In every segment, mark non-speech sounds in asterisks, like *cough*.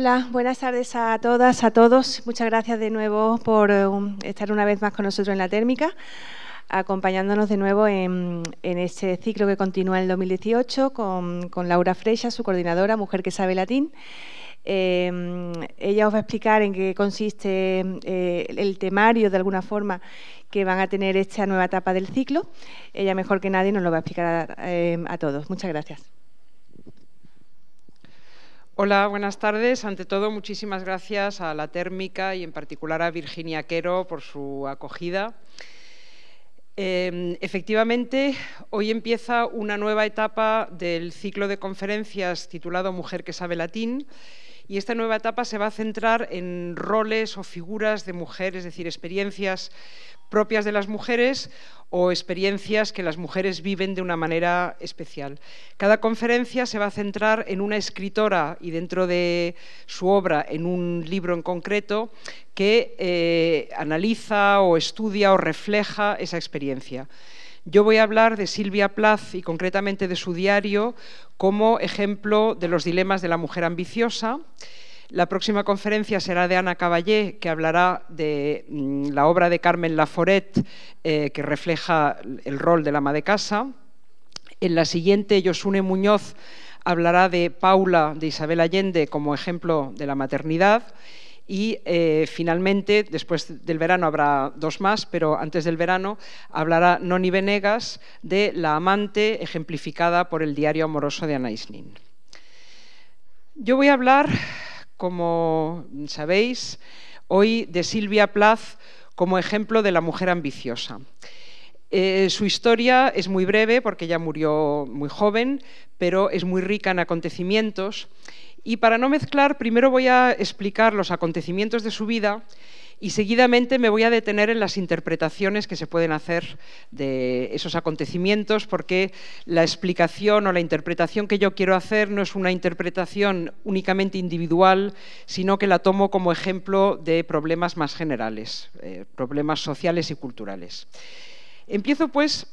Hola, buenas tardes a todas, a todos. Muchas gracias de nuevo por um, estar una vez más con nosotros en la térmica, acompañándonos de nuevo en, este ciclo que continúa en 2018 con, Laura Freixa, su coordinadora, Mujer que sabe latín. Eh, ella os va a explicar en qué consiste eh, el temario, de alguna forma, que van a tener esta nueva etapa del ciclo. Ella mejor que nadie nos lo va a explicar a eh, todos. Muchas gracias. Hola, buenas tardes. Ante todo, muchísimas gracias a la térmica y en particular a Virginia Quero por su acogida. Em, efectivamente, hoy empieza una nueva etapa del ciclo de conferencias titulado Mujer que sabe latín y esta nueva etapa se va a centrar en roles o figuras de mujer, es decir, experiencias propias de las mujeres o experiencias que las mujeres viven de una manera especial. Cada conferencia se va a centrar en una escritora y dentro de su obra en un libro en concreto que eh, analiza o estudia o refleja esa experiencia. Yo voy a hablar de Silvia Plath y concretamente de su diario como ejemplo de los dilemas de la mujer ambiciosa. La próxima conferencia será de Ana Caballé, que hablará de mm, la obra de Carmen Laforet, eh, que refleja el rol del ama de casa. En la siguiente, Yosune Muñoz hablará de Paula, de Isabel Allende, como ejemplo de la maternidad. Y eh, finalmente, después del verano habrá dos más, pero antes del verano hablará Noni Venegas de La amante, ejemplificada por el diario amoroso de Ana Nin. Yo voy a hablar como sabéis, hoy de Silvia Plath como ejemplo de la mujer ambiciosa. Eh, su historia es muy breve porque ella murió muy joven, pero es muy rica en acontecimientos. Y para no mezclar, primero voy a explicar los acontecimientos de su vida y seguidamente me voy a detener en las interpretaciones que se pueden hacer de esos acontecimientos, porque la explicación o la interpretación que yo quiero hacer no es una interpretación únicamente individual, sino que la tomo como ejemplo de problemas más generales, eh, problemas sociales y culturales. Empiezo pues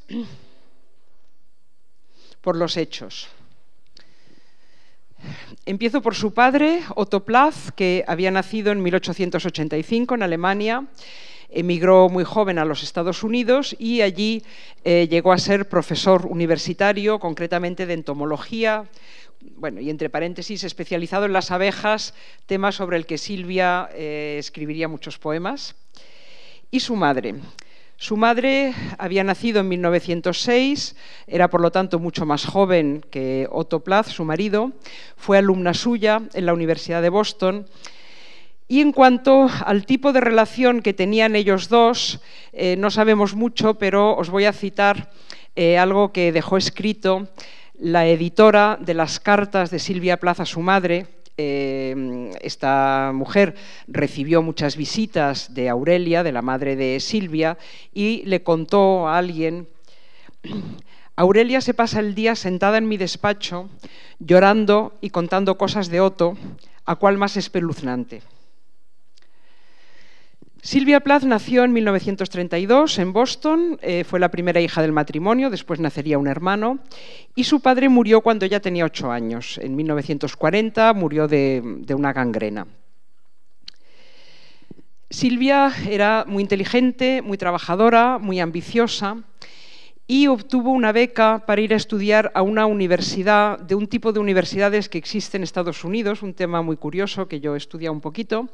*clears throat* por los hechos. Empiezo por su padre, Otto Plath, que había nacido en 1885 en Alemania emigró muy joven a los Estados Unidos y allí eh, llegó a ser profesor universitario, concretamente de entomología, bueno, y entre paréntesis, especializado en las abejas, tema sobre el que Silvia eh, escribiría muchos poemas, y su madre. Su madre había nacido en 1906, era por lo tanto mucho más joven que Otto Plath, su marido, fue alumna suya en la Universidad de Boston y en cuanto al tipo de relación que tenían ellos dos, eh, no sabemos mucho, pero os voy a citar eh, algo que dejó escrito la editora de las cartas de Silvia Plaza, su madre, Em, esta mujer recibió muchas visitas de Aurelia, de la madre de Silvia, y le contó a alguien, *clears throat* Aurelia se pasa el día sentada en mi despacho, llorando y contando cosas de Otto, a cual más espeluznante. Silvia Plath nació en 1932 en Boston, eh, fue la primera hija del matrimonio, después nacería un hermano, y su padre murió cuando ya tenía ocho años. En 1940 murió de, de una gangrena. Silvia era muy inteligente, muy trabajadora, muy ambiciosa y obtuvo una beca para ir a estudiar a una universidad, de un tipo de universidades que existe en Estados Unidos, un tema muy curioso que yo he un poquito,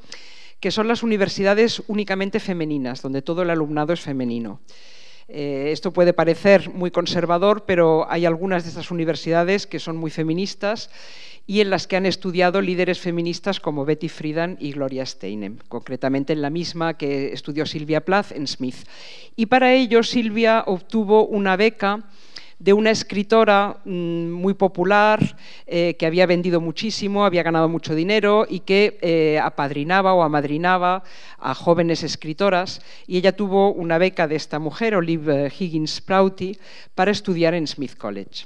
que son las universidades únicamente femeninas, donde todo el alumnado es femenino. Eh, esto puede parecer muy conservador, pero hay algunas de estas universidades que son muy feministas y en las que han estudiado líderes feministas como Betty Friedan y Gloria Steinem, concretamente en la misma que estudió Silvia Plath en Smith. Y para ello Silvia obtuvo una beca de una escritora mm, muy popular eh, que había vendido muchísimo, había ganado mucho dinero y que eh, apadrinaba o amadrinaba a jóvenes escritoras. Y ella tuvo una beca de esta mujer, Olive Higgins Prouty, para estudiar en Smith College.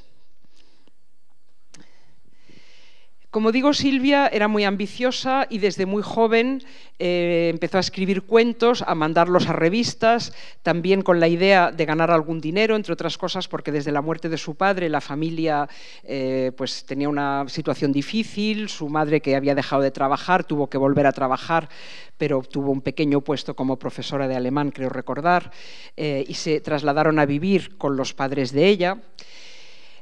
Como digo, Silvia era muy ambiciosa y desde muy joven eh, empezó a escribir cuentos, a mandarlos a revistas, también con la idea de ganar algún dinero, entre otras cosas, porque desde la muerte de su padre la familia eh, pues, tenía una situación difícil, su madre que había dejado de trabajar tuvo que volver a trabajar, pero tuvo un pequeño puesto como profesora de alemán, creo recordar, eh, y se trasladaron a vivir con los padres de ella.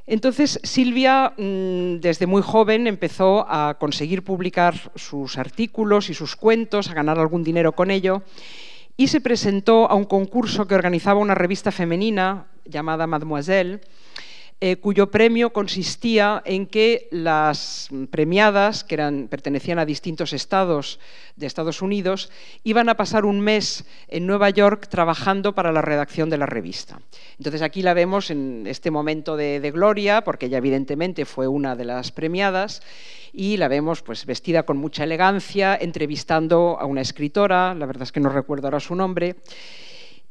Entonces, Silvia, mm, desde muy joven, empezó a conseguir publicar sus artículos y sus cuentos, a ganar algún dinero con ello, y se presentó a un concurso que organizaba una revista femenina llamada Mademoiselle, eh, cuyo premio consistía en que las premiadas, que eran, pertenecían a distintos estados de Estados Unidos, iban a pasar un mes en Nueva York trabajando para la redacción de la revista. Entonces aquí la vemos en este momento de, gloria, porque ella evidentemente fue una de las premiadas, y la vemos pues, vestida con mucha elegancia, entrevistando a una escritora, la verdad es que no recuerdo ahora su nombre,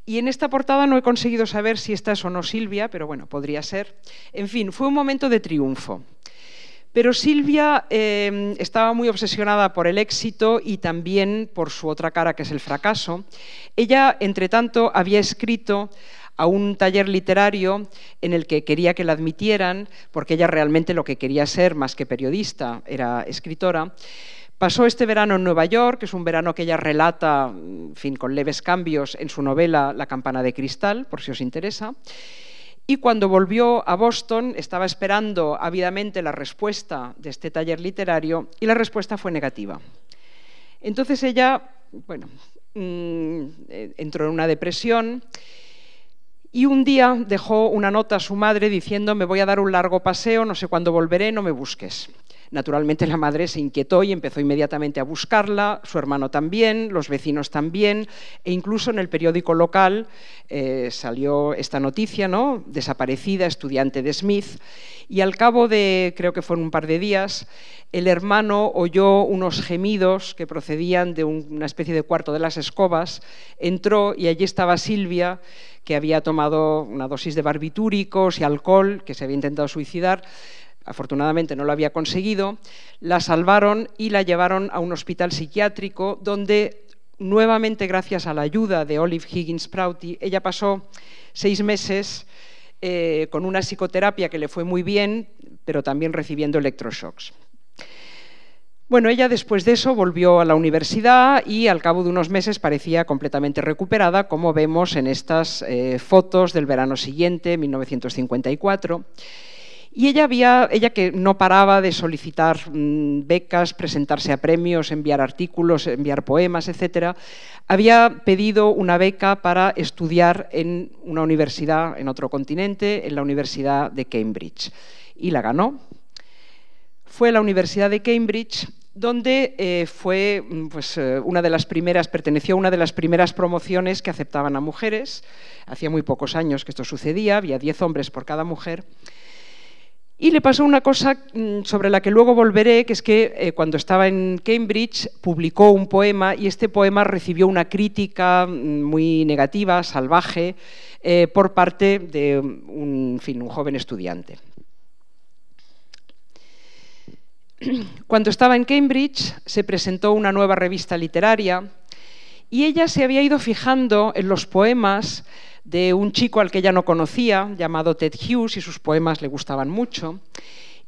y en esta portada no he conseguido saber si esta es o no Silvia, pero bueno, podría ser. En fin, fue un momento de triunfo. Pero Silvia em, estaba muy obsesionada por el éxito y también por su otra cara, que es el fracaso. Ella, entre tanto, había escrito a un taller literario en el que quería que la admitieran, porque ella realmente lo que quería ser, más que periodista, era escritora. Pasó este verano en Nueva York, que es un verano que ella relata, fin, con leves cambios en su novela La campana de cristal, por si os interesa. Y cuando volvió a Boston, estaba esperando ávidamente la respuesta de este taller literario y la respuesta fue negativa. Entonces ella, mm, entró en una depresión y un día dejó una nota a su madre diciendo, me voy a dar un largo paseo, no sé cuándo volveré, no me busques. Naturalmente la madre se inquietó y empezó inmediatamente a buscarla, su hermano también, los vecinos también, e incluso en el periódico local eh, salió esta noticia, ¿no? Desaparecida, estudiante de Smith, y al cabo de, creo que fueron un par de días, el hermano oyó unos gemidos que procedían de una especie de cuarto de las escobas, entró y allí estaba Silvia, que había tomado una dosis de barbitúricos y alcohol, que se había intentado suicidar, afortunadamente no lo había conseguido, la salvaron y la llevaron a un hospital psiquiátrico donde nuevamente gracias a la ayuda de Olive Higgins Prouty, ella pasó seis meses eh, con una psicoterapia que le fue muy bien, pero también recibiendo electroshocks. Bueno, ella después de eso volvió a la universidad y al cabo de unos meses parecía completamente recuperada, como vemos en estas eh, fotos del verano siguiente, 1954. Y ella había, ella que no paraba de solicitar mm, becas, presentarse a premios, enviar artículos, enviar poemas, etcétera, había pedido una beca para estudiar en una universidad en otro continente, en la Universidad de Cambridge, y la ganó. Fue la Universidad de Cambridge donde eh, fue mm, pues, eh, una de las primeras, perteneció a una de las primeras promociones que aceptaban a mujeres. Hacía muy pocos años que esto sucedía, había 10 hombres por cada mujer. Y le pasó una cosa mm, sobre la que luego volveré, que es que eh, cuando estaba en Cambridge publicó un poema y este poema recibió una crítica mm, muy negativa, salvaje, eh, por parte de mm, un joven estudiante. *clears throat* Cuando estaba en Cambridge se presentó una nueva revista literaria y ella se había ido fijando en los poemas de un chico al que ella no conocía, llamado Ted Hughes, y sus poemas le gustaban mucho.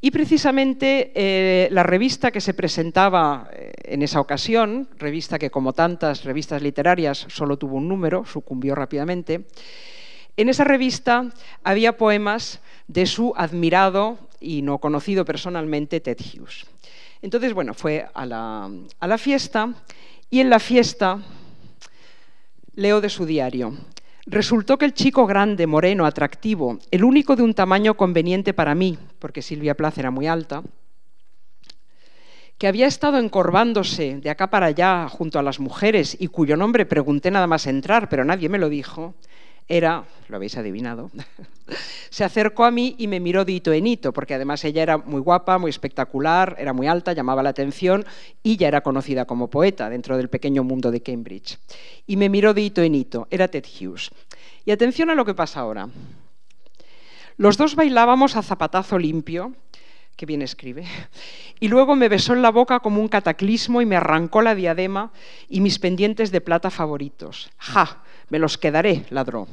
Y precisamente eh, la revista que se presentaba eh, en esa ocasión, revista que como tantas revistas literarias solo tuvo un número, sucumbió rápidamente, en esa revista había poemas de su admirado y no conocido personalmente Ted Hughes. Entonces, bueno, fue a la, a la fiesta y en la fiesta leo de su diario. Resultó que el chico grande, moreno, atractivo, el único de un tamaño conveniente para mí, porque Silvia Plaza era muy alta, que había estado encorvándose de acá para allá junto a las mujeres y cuyo nombre pregunté nada más entrar, pero nadie me lo dijo, era, lo habéis adivinado, *laughs* se acercó a mí y me miró de hito en hito, porque además ella era muy guapa, muy espectacular, era muy alta, llamaba la atención y ya era conocida como poeta dentro del pequeño mundo de Cambridge. Y me miró de hito en hito, era Ted Hughes. Y atención a lo que pasa ahora. Los dos bailábamos a zapatazo limpio, que bien escribe, *laughs* y luego me besó en la boca como un cataclismo y me arrancó la diadema y mis pendientes de plata favoritos. ¡Ja! Me los quedaré, ladró.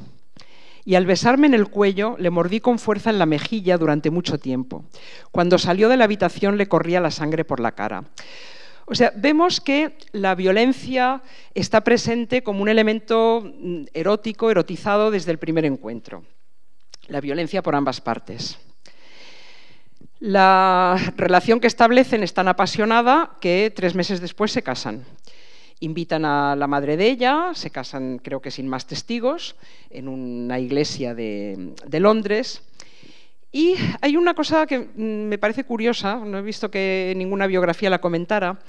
Y al besarme en el cuello, le mordí con fuerza en la mejilla durante mucho tiempo. Cuando salió de la habitación, le corría la sangre por la cara. O sea, vemos que la violencia está presente como un elemento mm, erótico, erotizado desde el primer encuentro. La violencia por ambas partes. La relación que establecen es tan apasionada que tres meses después se casan. Invitan a la madre de ella, se casan creo que sin más testigos, en una iglesia de, Londres. Y hay una cosa que mm, me parece curiosa, no he visto que ninguna biografía la comentara,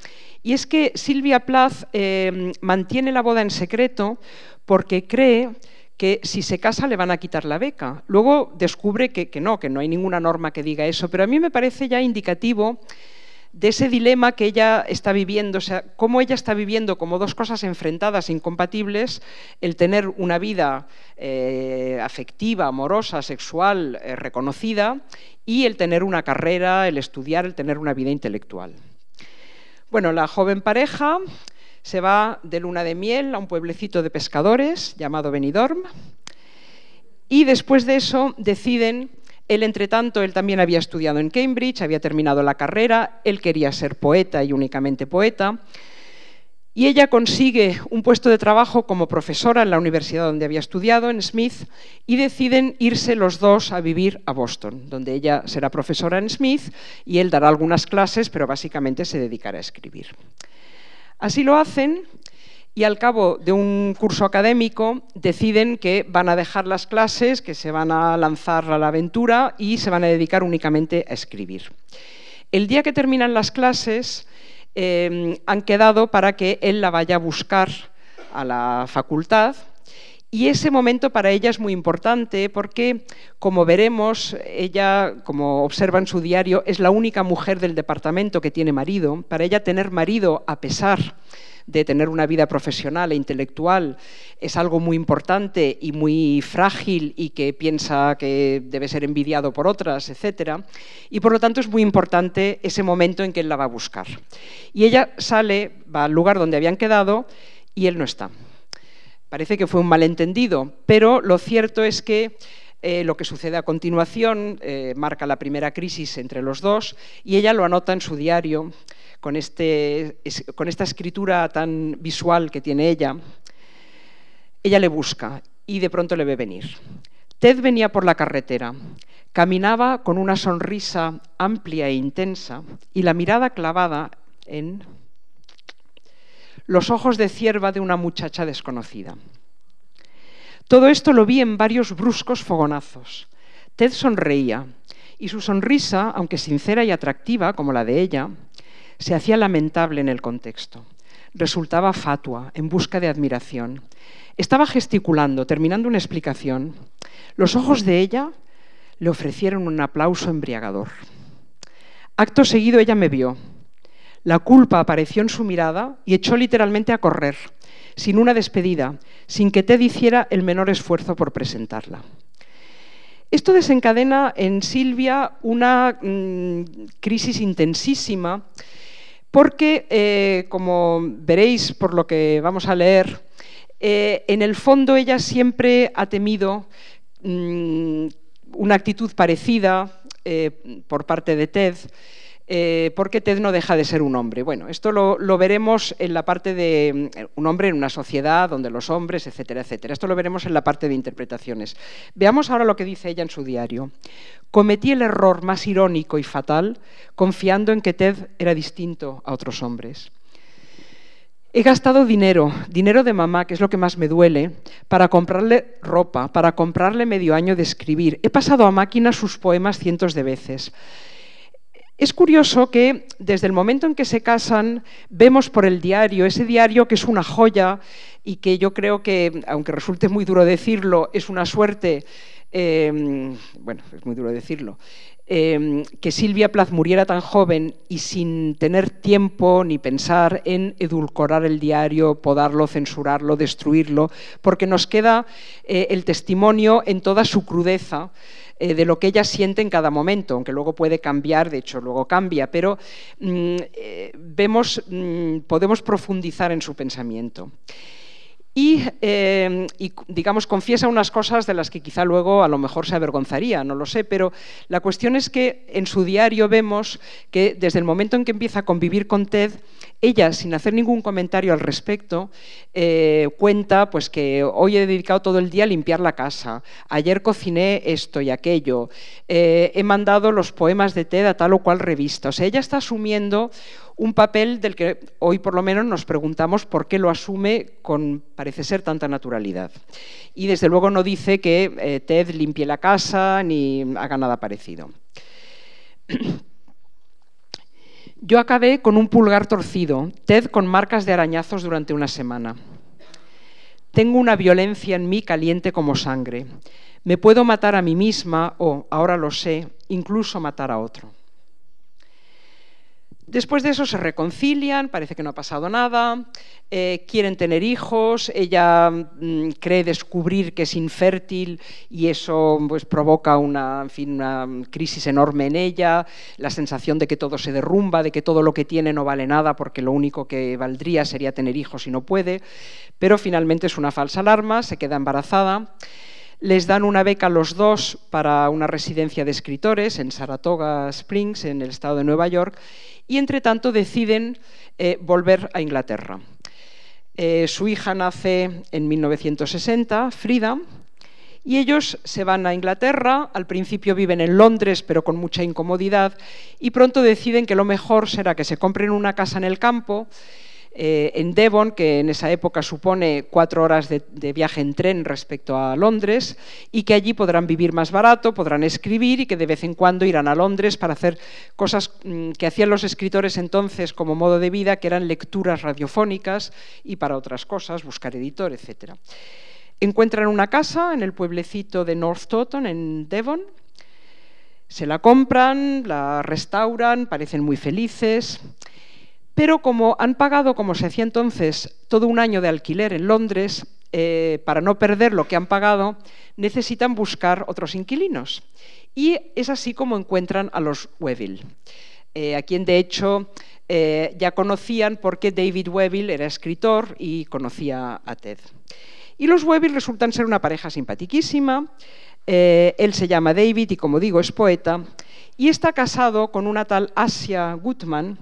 y es que Silvia Plath eh, mantiene la boda en secreto porque cree que si se casa le van a quitar la beca. Luego descubre que, que, no, que no hay ninguna norma que diga eso, pero a mí me parece ya indicativo de ese dilema que ella está viviendo, o sea, cómo ella está viviendo como dos cosas enfrentadas, incompatibles, el tener una vida eh, afectiva, amorosa, sexual, eh, reconocida, y el tener una carrera, el estudiar, el tener una vida intelectual. Bueno, la joven pareja se va de luna de miel a un pueblecito de pescadores llamado Benidorm, y después de eso deciden él, entre tanto, él también había estudiado en Cambridge, había terminado la carrera, él quería ser poeta y únicamente poeta. Y ella consigue un puesto de trabajo como profesora en la universidad donde había estudiado, en Smith, y deciden irse los dos a vivir a Boston, donde ella será profesora en Smith y él dará algunas clases, pero básicamente se dedicará a escribir. Así lo hacen y al cabo de un curso académico deciden que van a dejar las clases, que se van a lanzar a la aventura y se van a dedicar únicamente a escribir. El día que terminan las clases eh, han quedado para que él la vaya a buscar a la facultad y ese momento para ella es muy importante porque, como veremos, ella, como observa en su diario, es la única mujer del departamento que tiene marido. Para ella tener marido, a pesar de tener una vida profesional e intelectual es algo muy importante y muy frágil y que piensa que debe ser envidiado por otras, etc. Y por lo tanto es muy importante ese momento en que él la va a buscar. Y ella sale, va al lugar donde habían quedado y él no está. Parece que fue un malentendido, pero lo cierto es que eh, lo que sucede a continuación eh, marca la primera crisis entre los dos y ella lo anota en su diario este, con, esta escritura tan visual que tiene ella, ella le busca y de pronto le ve venir. Ted venía por la carretera, caminaba con una sonrisa amplia e intensa y la mirada clavada en los ojos de cierva de una muchacha desconocida. Todo esto lo vi en varios bruscos fogonazos. Ted sonreía y su sonrisa, aunque sincera y atractiva como la de ella, se hacía lamentable en el contexto. Resultaba fatua, en busca de admiración. Estaba gesticulando, terminando una explicación. Los ojos de ella le ofrecieron un aplauso embriagador. Acto seguido ella me vio. La culpa apareció en su mirada y echó literalmente a correr, sin una despedida, sin que Ted hiciera el menor esfuerzo por presentarla. Esto desencadena en Silvia una mm, crisis intensísima porque, eh, como veréis por lo que vamos a leer, eh, en el fondo ella siempre ha temido mm, una actitud parecida eh, por parte de Ted eh, ¿Por qué Ted no deja de ser un hombre. Bueno, esto lo, lo, veremos en la parte de mm, un hombre en una sociedad donde los hombres, etcétera, etcétera. Esto lo veremos en la parte de interpretaciones. Veamos ahora lo que dice ella en su diario. Cometí el error más irónico y fatal confiando en que Ted era distinto a otros hombres. He gastado dinero, dinero de mamá, que es lo que más me duele, para comprarle ropa, para comprarle medio año de escribir. He pasado a máquina sus poemas cientos de veces. Es curioso que desde el momento en que se casan vemos por el diario, ese diario que es una joya y que yo creo que, aunque resulte muy duro decirlo, es una suerte, em, bueno, es muy duro decirlo, em, que Silvia Plath muriera tan joven y sin tener tiempo ni pensar en edulcorar el diario, podarlo, censurarlo, destruirlo, porque nos queda eh, el testimonio en toda su crudeza. Eh, de lo que ella siente en cada momento, aunque luego puede cambiar, de hecho luego cambia, pero mm, eh, vemos, mm, podemos profundizar en su pensamiento y, eh, digamos, confiesa unas cosas de las que quizá luego a lo mejor se avergonzaría, no lo sé, pero la cuestión es que en su diario vemos que desde el momento en que empieza a convivir con Ted, ella, sin hacer ningún comentario al respecto, eh, cuenta pues, que hoy he dedicado todo el día a limpiar la casa, ayer cociné esto y aquello, eh, he mandado los poemas de Ted a tal o cual revista. O sea, ella está asumiendo un papel del que hoy por lo menos nos preguntamos por qué lo asume con, parece ser, tanta naturalidad. Y desde luego no dice que eh, Ted limpie la casa ni haga nada parecido. *clears throat* Yo acabé con un pulgar torcido, Ted con marcas de arañazos durante una semana. Tengo una violencia en mí caliente como sangre. Me puedo matar a mí misma o, ahora lo sé, incluso matar a otro. Después de eso se reconcilian, parece que no ha pasado nada, eh, quieren tener hijos, ella mm, cree descubrir que es infértil y eso pues, provoca una, una crisis enorme en ella, la sensación de que todo se derrumba, de que todo lo que tiene no vale nada porque lo único que valdría sería tener hijos y no puede, pero finalmente es una falsa alarma, se queda embarazada les dan una beca a los dos para una residencia de escritores en Saratoga Springs, en el estado de Nueva York, y entre tanto deciden eh, volver a Inglaterra. Eh, su hija nace en 1960, Frida, y ellos se van a Inglaterra, al principio viven en Londres pero con mucha incomodidad, y pronto deciden que lo mejor será que se compren una casa en el campo eh, en Devon, que en esa época supone cuatro horas de, viaje en tren respecto a Londres, y que allí podrán vivir más barato, podrán escribir y que de vez en cuando irán a Londres para hacer cosas mm, que hacían los escritores entonces como modo de vida, que eran lecturas radiofónicas y para otras cosas, buscar editor, etc. Encuentran una casa en el pueblecito de North Totton en Devon. Se la compran, la restauran, parecen muy felices. Pero como han pagado, como se hacía entonces, todo un año de alquiler en Londres, eh, para no perder lo que han pagado, necesitan buscar otros inquilinos. Y es así como encuentran a los Weville, eh, a quien de hecho eh, ya conocían porque David Weville era escritor y conocía a Ted. Y los Weville resultan ser una pareja simpaticísima. él se llama David y, como digo, es poeta. Y está casado con una tal Asia Gutman,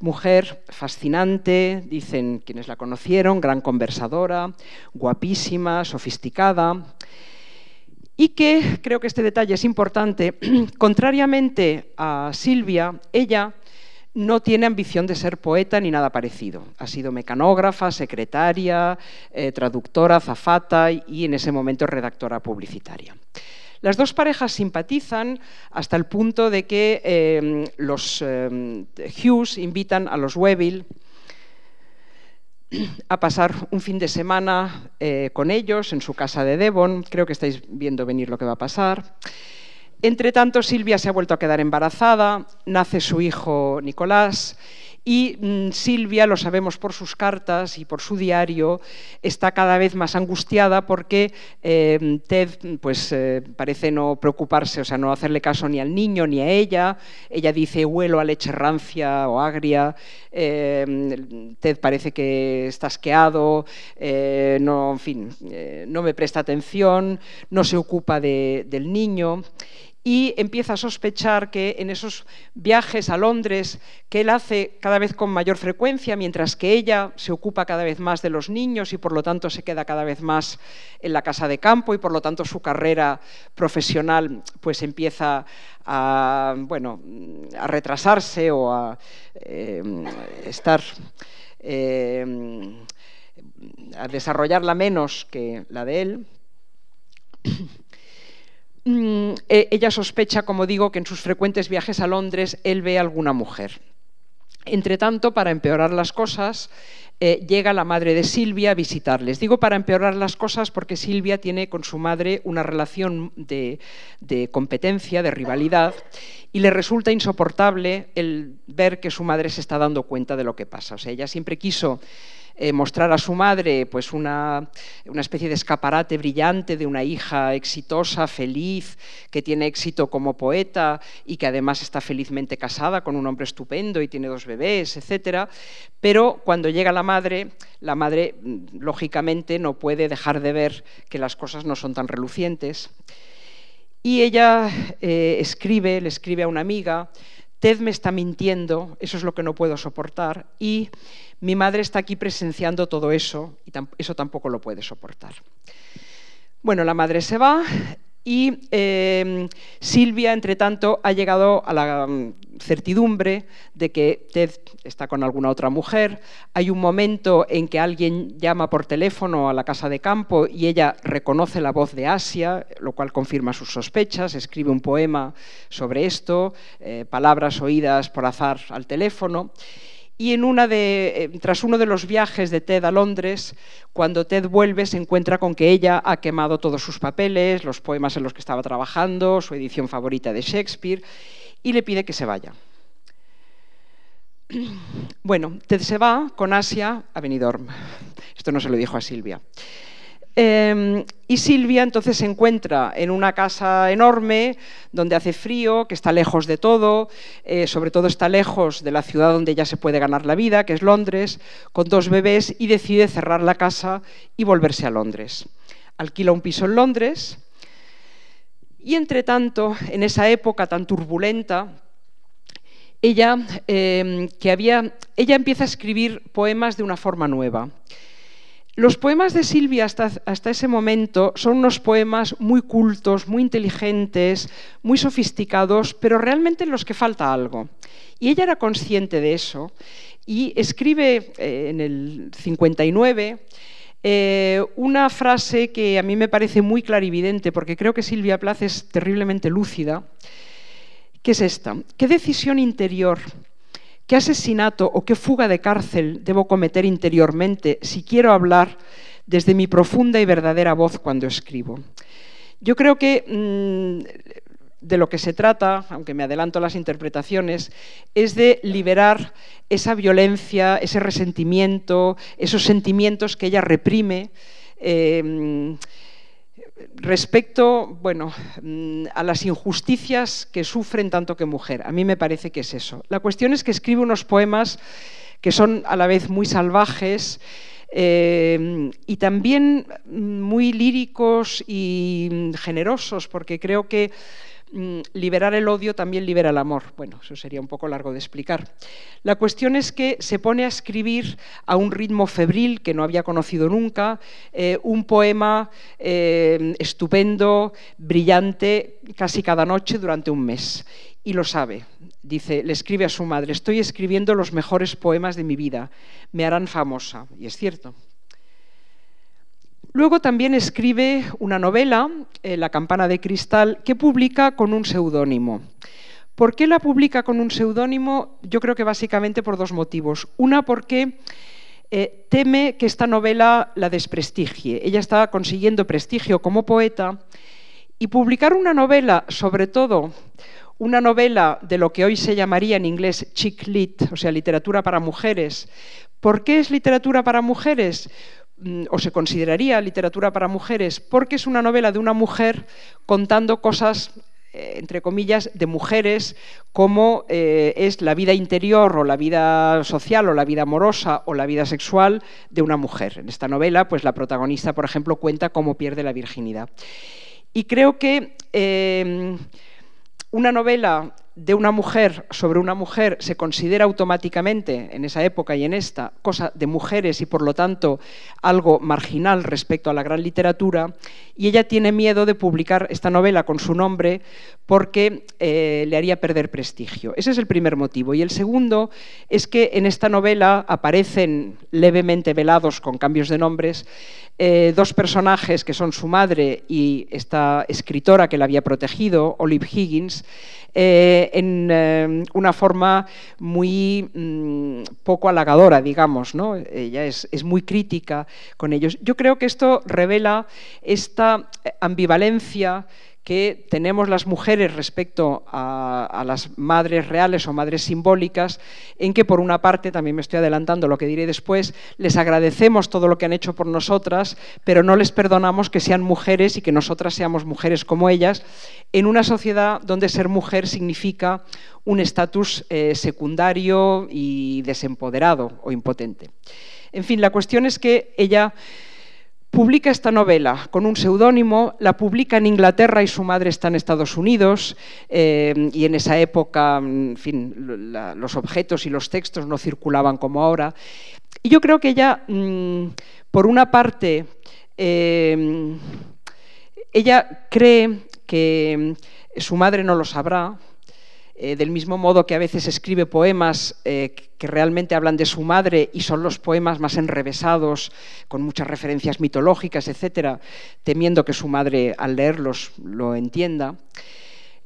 Mujer fascinante, dicen quienes la conocieron, gran conversadora, guapísima, sofisticada. Y que, creo que este detalle es importante, *clears throat* contrariamente a Silvia, ella no tiene ambición de ser poeta ni nada parecido. Ha sido mecanógrafa, secretaria, eh, traductora, zafata y en ese momento redactora publicitaria. Las dos parejas simpatizan hasta el punto de que em, los em, Hughes invitan a los Weville a pasar un fin de semana eh, con ellos en su casa de Devon. Creo que estáis viendo venir lo que va a pasar. Entre tanto, Silvia se ha vuelto a quedar embarazada, nace su hijo Nicolás y mm, Silvia, lo sabemos por sus cartas y por su diario, está cada vez más angustiada porque eh, Ted pues, eh, parece no preocuparse, o sea, no hacerle caso ni al niño ni a ella. Ella dice huelo a leche rancia o agria. Eh, Ted parece que está asqueado, no, en fin, no me presta atención, no se ocupa del niño y empieza a sospechar que en esos viajes a Londres que él hace cada vez con mayor frecuencia, mientras que ella se ocupa cada vez más de los niños y por lo tanto se queda cada vez más en la casa de campo y por lo tanto su carrera profesional pues empieza a, bueno, a retrasarse o a eh, estar... Eh, a desarrollarla menos que la de él. Mm, eh, ella sospecha, como digo, que en sus frecuentes viajes a Londres él ve a alguna mujer. Entre tanto, para empeorar las cosas, eh, llega la madre de Silvia a visitarles. Digo para empeorar las cosas porque Silvia tiene con su madre una relación de, competencia, de rivalidad, y le resulta insoportable el ver que su madre se está dando cuenta de lo que pasa. O sea, ella siempre quiso eh, mostrar a su madre pues una, especie de escaparate brillante de una hija exitosa, feliz, que tiene éxito como poeta y que además está felizmente casada con un hombre estupendo y tiene dos bebés, etc. Pero cuando llega la madre, la madre mm, lógicamente no puede dejar de ver que las cosas no son tan relucientes. Y ella eh, escribe, le escribe a una amiga, Ted me está mintiendo, eso es lo que no puedo soportar, y mi madre está aquí presenciando todo eso y eso tampoco lo puede soportar. Bueno, la madre se va y em, Silvia, entre tanto, ha llegado a la mm, certidumbre de que Ted está con alguna otra mujer. Hay un momento en que alguien llama por teléfono a la casa de campo y ella reconoce la voz de Asia, lo cual confirma sus sospechas, escribe un poema sobre esto, eh, palabras oídas por azar al teléfono. Y eh, tras uno de los viajes de Ted a Londres, cuando Ted vuelve se encuentra con que ella ha quemado todos sus papeles, los poemas en los que estaba trabajando, su edición favorita de Shakespeare, y le pide que se vaya. Bueno, Ted se va con Asia a Benidorm. Esto no se lo dijo a Silvia. Em, y Silvia entonces se encuentra en una casa enorme, donde hace frío, que está lejos de todo, eh, sobre todo está lejos de la ciudad donde ya se puede ganar la vida, que es Londres, con dos bebés, y decide cerrar la casa y volverse a Londres. Alquila un piso en Londres y, entre tanto, en esa época tan turbulenta, ella, em, que había, ella empieza a escribir poemas de una forma nueva. Los poemas de Silvia hasta, ese momento son unos poemas muy cultos, muy inteligentes, muy sofisticados, pero realmente en los que falta algo. Y ella era consciente de eso y escribe eh, en el 59 eh, una frase que a mí me parece muy clarividente, porque creo que Silvia Plath es terriblemente lúcida, que es esta. ¿Qué decisión interior ¿Qué asesinato o qué fuga de cárcel debo cometer interiormente si quiero hablar desde mi profunda y verdadera voz cuando escribo? Yo creo que mm, de lo que se trata, aunque me adelanto a las interpretaciones, es de liberar esa violencia, ese resentimiento, esos sentimientos que ella reprime. Eh, respecto bueno, a las injusticias que sufren tanto que mujer, a mí me parece que es eso. La cuestión es que escribe unos poemas que son a la vez muy salvajes eh, y también muy líricos y generosos, porque creo que Mm, liberar el odio también libera el amor. Bueno, eso sería un poco largo de explicar. La cuestión es que se pone a escribir a un ritmo febril que no había conocido nunca, eh, un poema eh, estupendo, brillante, casi cada noche durante un mes. Y lo sabe. Dice, le escribe a su madre, estoy escribiendo los mejores poemas de mi vida, me harán famosa. Y es cierto. Luego también escribe una novela, eh, La campana de cristal, que publica con un seudónimo. ¿Por qué la publica con un seudónimo? Yo creo que básicamente por dos motivos. Una, porque eh, teme que esta novela la desprestigie. Ella está consiguiendo prestigio como poeta y publicar una novela, sobre todo una novela de lo que hoy se llamaría en inglés chick lit, o sea, literatura para mujeres. ¿Por qué es literatura para mujeres? Mm, o se consideraría literatura para mujeres, porque es una novela de una mujer contando cosas eh, entre comillas, de mujeres, como eh, es la vida interior o la vida social o la vida amorosa o la vida sexual de una mujer. En esta novela, pues la protagonista, por ejemplo, cuenta cómo pierde la virginidad. Y creo que eh, una novela de una mujer sobre una mujer se considera automáticamente, en esa época y en esta, cosa de mujeres y por lo tanto algo marginal respecto a la gran literatura, y ella tiene miedo de publicar esta novela con su nombre porque eh, le haría perder prestigio. Ese es el primer motivo. Y el segundo es que en esta novela aparecen levemente velados con cambios de nombres eh, dos personajes que son su madre y esta escritora que la había protegido, Olive Higgins, eh, en em, una forma muy mm, poco halagadora, digamos, ¿no? Ella es, es, muy crítica con ellos. Yo creo que esto revela esta eh, ambivalencia que tenemos las mujeres respecto a, las madres reales o madres simbólicas, en que por una parte, también me estoy adelantando lo que diré después, les agradecemos todo lo que han hecho por nosotras, pero no les perdonamos que sean mujeres y que nosotras seamos mujeres como ellas, en una sociedad donde ser mujer significa un estatus eh, secundario y desempoderado o impotente. En fin, la cuestión es que ella Publica esta novela con un seudónimo, la publica en Inglaterra y su madre está en Estados Unidos eh, y en esa época, los objetos y los textos no circulaban como ahora. Y yo creo que ella, mm, por una parte, eh, ella cree que su madre no lo sabrá, eh, del mismo modo que a veces escribe poemas eh, que realmente hablan de su madre y son los poemas más enrevesados, con muchas referencias mitológicas, etcétera, temiendo que su madre al leerlos lo entienda.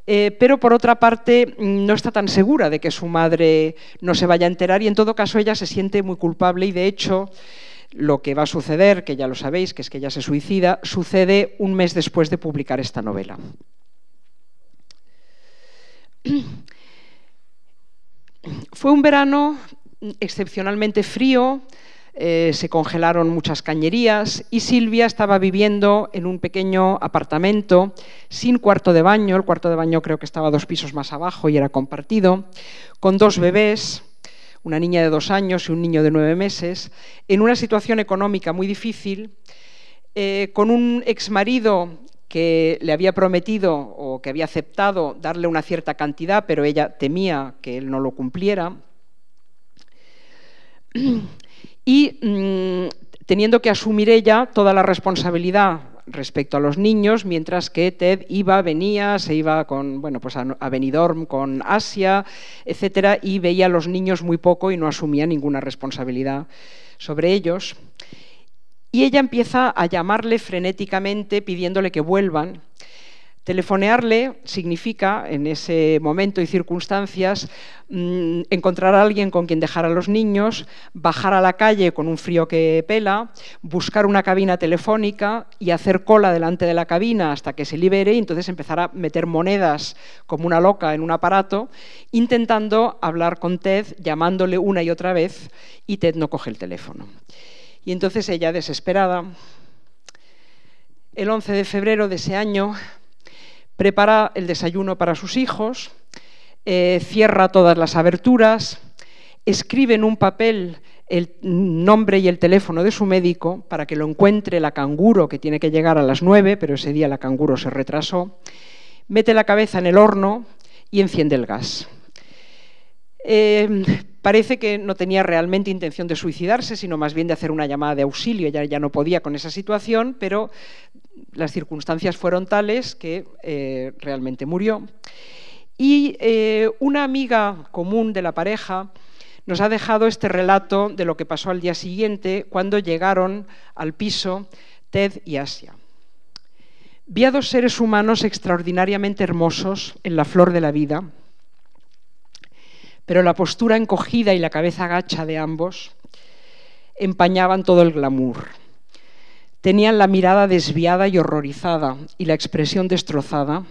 Eh, pero por otra parte mm, no está tan segura de que su madre no se vaya a enterar y en todo caso ella se siente muy culpable y de hecho lo que va a suceder, que ya lo sabéis, que es que ella se suicida, sucede un mes después de publicar esta novela. *clears throat* Fue un verano excepcionalmente frío, eh, se congelaron muchas cañerías y Silvia estaba viviendo en un pequeño apartamento sin cuarto de baño, el cuarto de baño creo que estaba dos pisos más abajo y era compartido, con dos bebés, una niña de dos años y un niño de nueve meses, en una situación económica muy difícil, eh, con un ex marido que le había prometido o que había aceptado darle una cierta cantidad, pero ella temía que él no lo cumpliera. Y mm, teniendo que asumir ella toda la responsabilidad respecto a los niños, mientras que Ted iba, venía, se iba con, bueno, pues a Benidorm con Asia, etcétera, y veía a los niños muy poco y no asumía ninguna responsabilidad sobre ellos. Y ella empieza a llamarle frenéticamente pidiéndole que vuelvan. Telefonearle significa, en ese momento y circunstancias, mm, encontrar a alguien con quien dejar a los niños, bajar a la calle con un frío que pela, buscar una cabina telefónica y hacer cola delante de la cabina hasta que se libere y entonces empezar a meter monedas como una loca en un aparato, intentando hablar con Ted, llamándole una y otra vez y Ted no coge el teléfono. Y entonces ella, desesperada, el 11 de febrero de ese año, prepara el desayuno para sus hijos, eh, cierra todas las aberturas, escribe en un papel el nombre y el teléfono de su médico para que lo encuentre la canguro, que tiene que llegar a las 9, pero ese día la canguro se retrasó, mete la cabeza en el horno y enciende el gas. Eh, Parece que no tenía realmente intención de suicidarse, sino más bien de hacer una llamada de auxilio. ya no podía con esa situación, pero las circunstancias fueron tales que eh, realmente murió. Y eh, una amiga común de la pareja nos ha dejado este relato de lo que pasó al día siguiente cuando llegaron al piso Ted y Asia. Vi a dos seres humanos extraordinariamente hermosos en la flor de la vida pero la postura encogida y la cabeza gacha de ambos empañaban todo el glamour. Tenían la mirada desviada y horrorizada y la expresión destrozada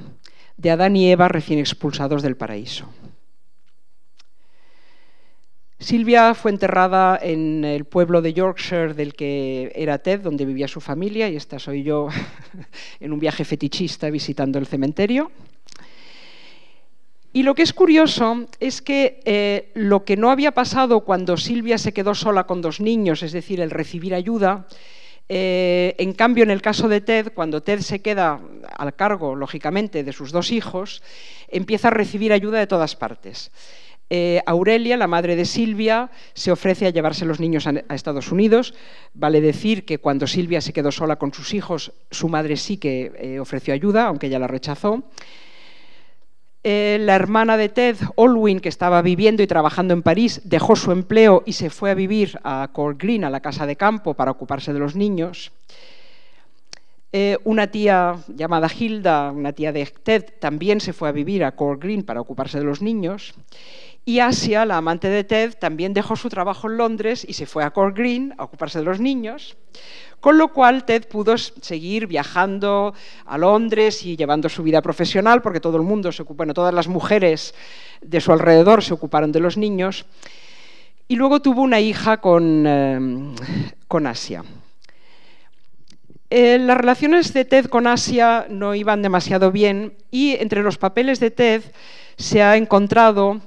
de Adán y Eva recién expulsados del paraíso. Silvia fue enterrada en el pueblo de Yorkshire del que era Ted, donde vivía su familia, y esta soy yo *laughs* en un viaje fetichista visitando el cementerio. Y lo que es curioso es que eh, lo que no había pasado cuando Silvia se quedó sola con dos niños, es decir, el recibir ayuda, eh, en cambio, en el caso de Ted, cuando Ted se queda al cargo, lógicamente, de sus dos hijos, empieza a recibir ayuda de todas partes. Eh, Aurelia, la madre de Silvia, se ofrece a llevarse los niños a, Estados Unidos. Vale decir que cuando Silvia se quedó sola con sus hijos, su madre sí que ofreció ayuda, aunque ella la rechazó. Eh, la hermana de Ted, Olwin, que estaba viviendo y trabajando en París, dejó su empleo y se fue a vivir a cork Green, a la casa de campo, para ocuparse de los niños. Eh, una tía llamada Hilda, una tía de Ted, también se fue a vivir a cork Green para ocuparse de los niños. Y Asia, la amante de Ted, también dejó su trabajo en Londres y se fue a Court Green a ocuparse de los niños, con lo cual Ted pudo seguir viajando a Londres y llevando su vida profesional, porque todo el mundo se ocupó, bueno, todas las mujeres de su alrededor se ocuparon de los niños. Y luego tuvo una hija con, em, con Asia. Eh, las relaciones de Ted con Asia no iban demasiado bien y entre los papeles de Ted se ha encontrado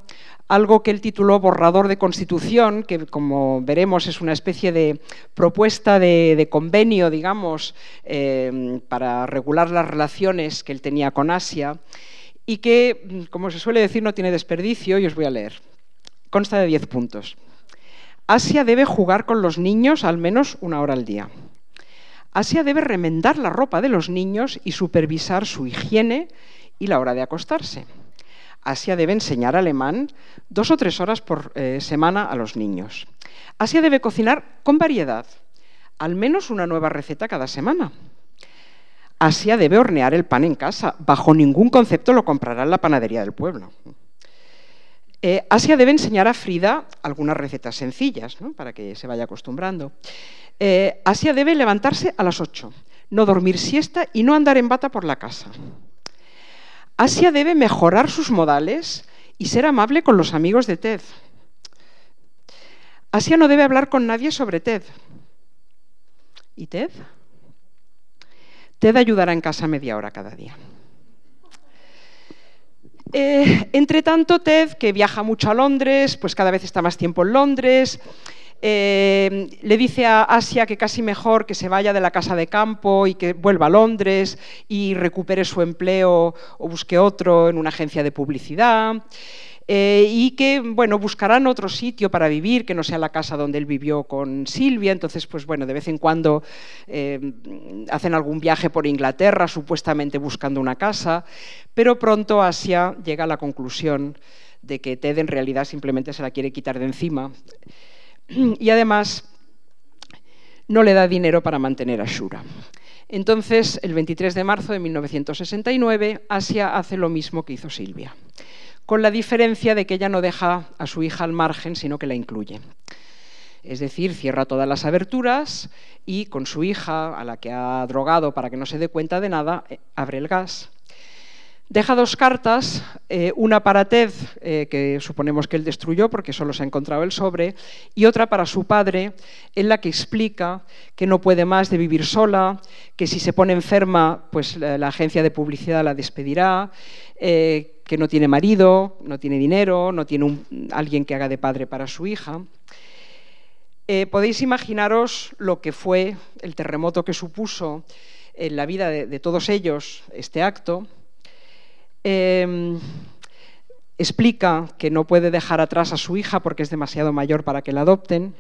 algo que él tituló Borrador de Constitución, que como veremos es una especie de propuesta de, convenio, digamos, eh, para regular las relaciones que él tenía con Asia y que, como se suele decir, no tiene desperdicio y os voy a leer. Consta de 10 puntos. Asia debe jugar con los niños al menos una hora al día. Asia debe remendar la ropa de los niños y supervisar su higiene y la hora de acostarse. Asia debe enseñar alemán dos o tres horas por eh, semana a los niños. Asia debe cocinar con variedad, al menos una nueva receta cada semana. Asia debe hornear el pan en casa, bajo ningún concepto lo comprará en la panadería del pueblo. Eh, Asia debe enseñar a Frida algunas recetas sencillas, para que se vaya acostumbrando. Eh, Asia debe levantarse a las 8, no dormir siesta y no andar en bata por la casa. Asia debe mejorar sus modales y ser amable con los amigos de Ted. Asia no debe hablar con nadie sobre Ted. ¿Y Ted? Ted ayudará en casa media hora cada día. Eh, entre tanto, Ted, que viaja mucho a Londres, pues cada vez está más tiempo en Londres, eh, le dice a Asia que casi mejor que se vaya de la casa de campo y que vuelva a Londres y recupere su empleo o busque otro en una agencia de publicidad. Eh, y que bueno buscarán otro sitio para vivir que no sea la casa donde él vivió con Silvia entonces pues bueno de vez en cuando eh, hacen algún viaje por Inglaterra supuestamente buscando una casa pero pronto Asia llega a la conclusión de que Ted en realidad simplemente se la quiere quitar de encima *clears throat* y además no le da dinero para mantener a Shura. Entonces, el 23 de marzo de 1969, Asia hace lo mismo que hizo Silvia, con la diferencia de que ella no deja a su hija al margen, sino que la incluye. Es decir, cierra todas las aberturas y con su hija, a la que ha drogado para que no se dé cuenta de nada, eh, abre el gas Deja dos cartas, eh, una para Ted, eh, que suponemos que él destruyó porque solo se ha encontrado el sobre, y otra para su padre, en la que explica que no puede más de vivir sola, que si se pone enferma, pues la, agencia de publicidad la despedirá, eh, que no tiene marido, no tiene dinero, no tiene alguien que haga de padre para su hija. podéis imaginaros lo que fue el terremoto que supuso en la vida de todos ellos este acto. Em, explica que no puede dejar atrás a su hija porque es demasiado mayor para que la adopten.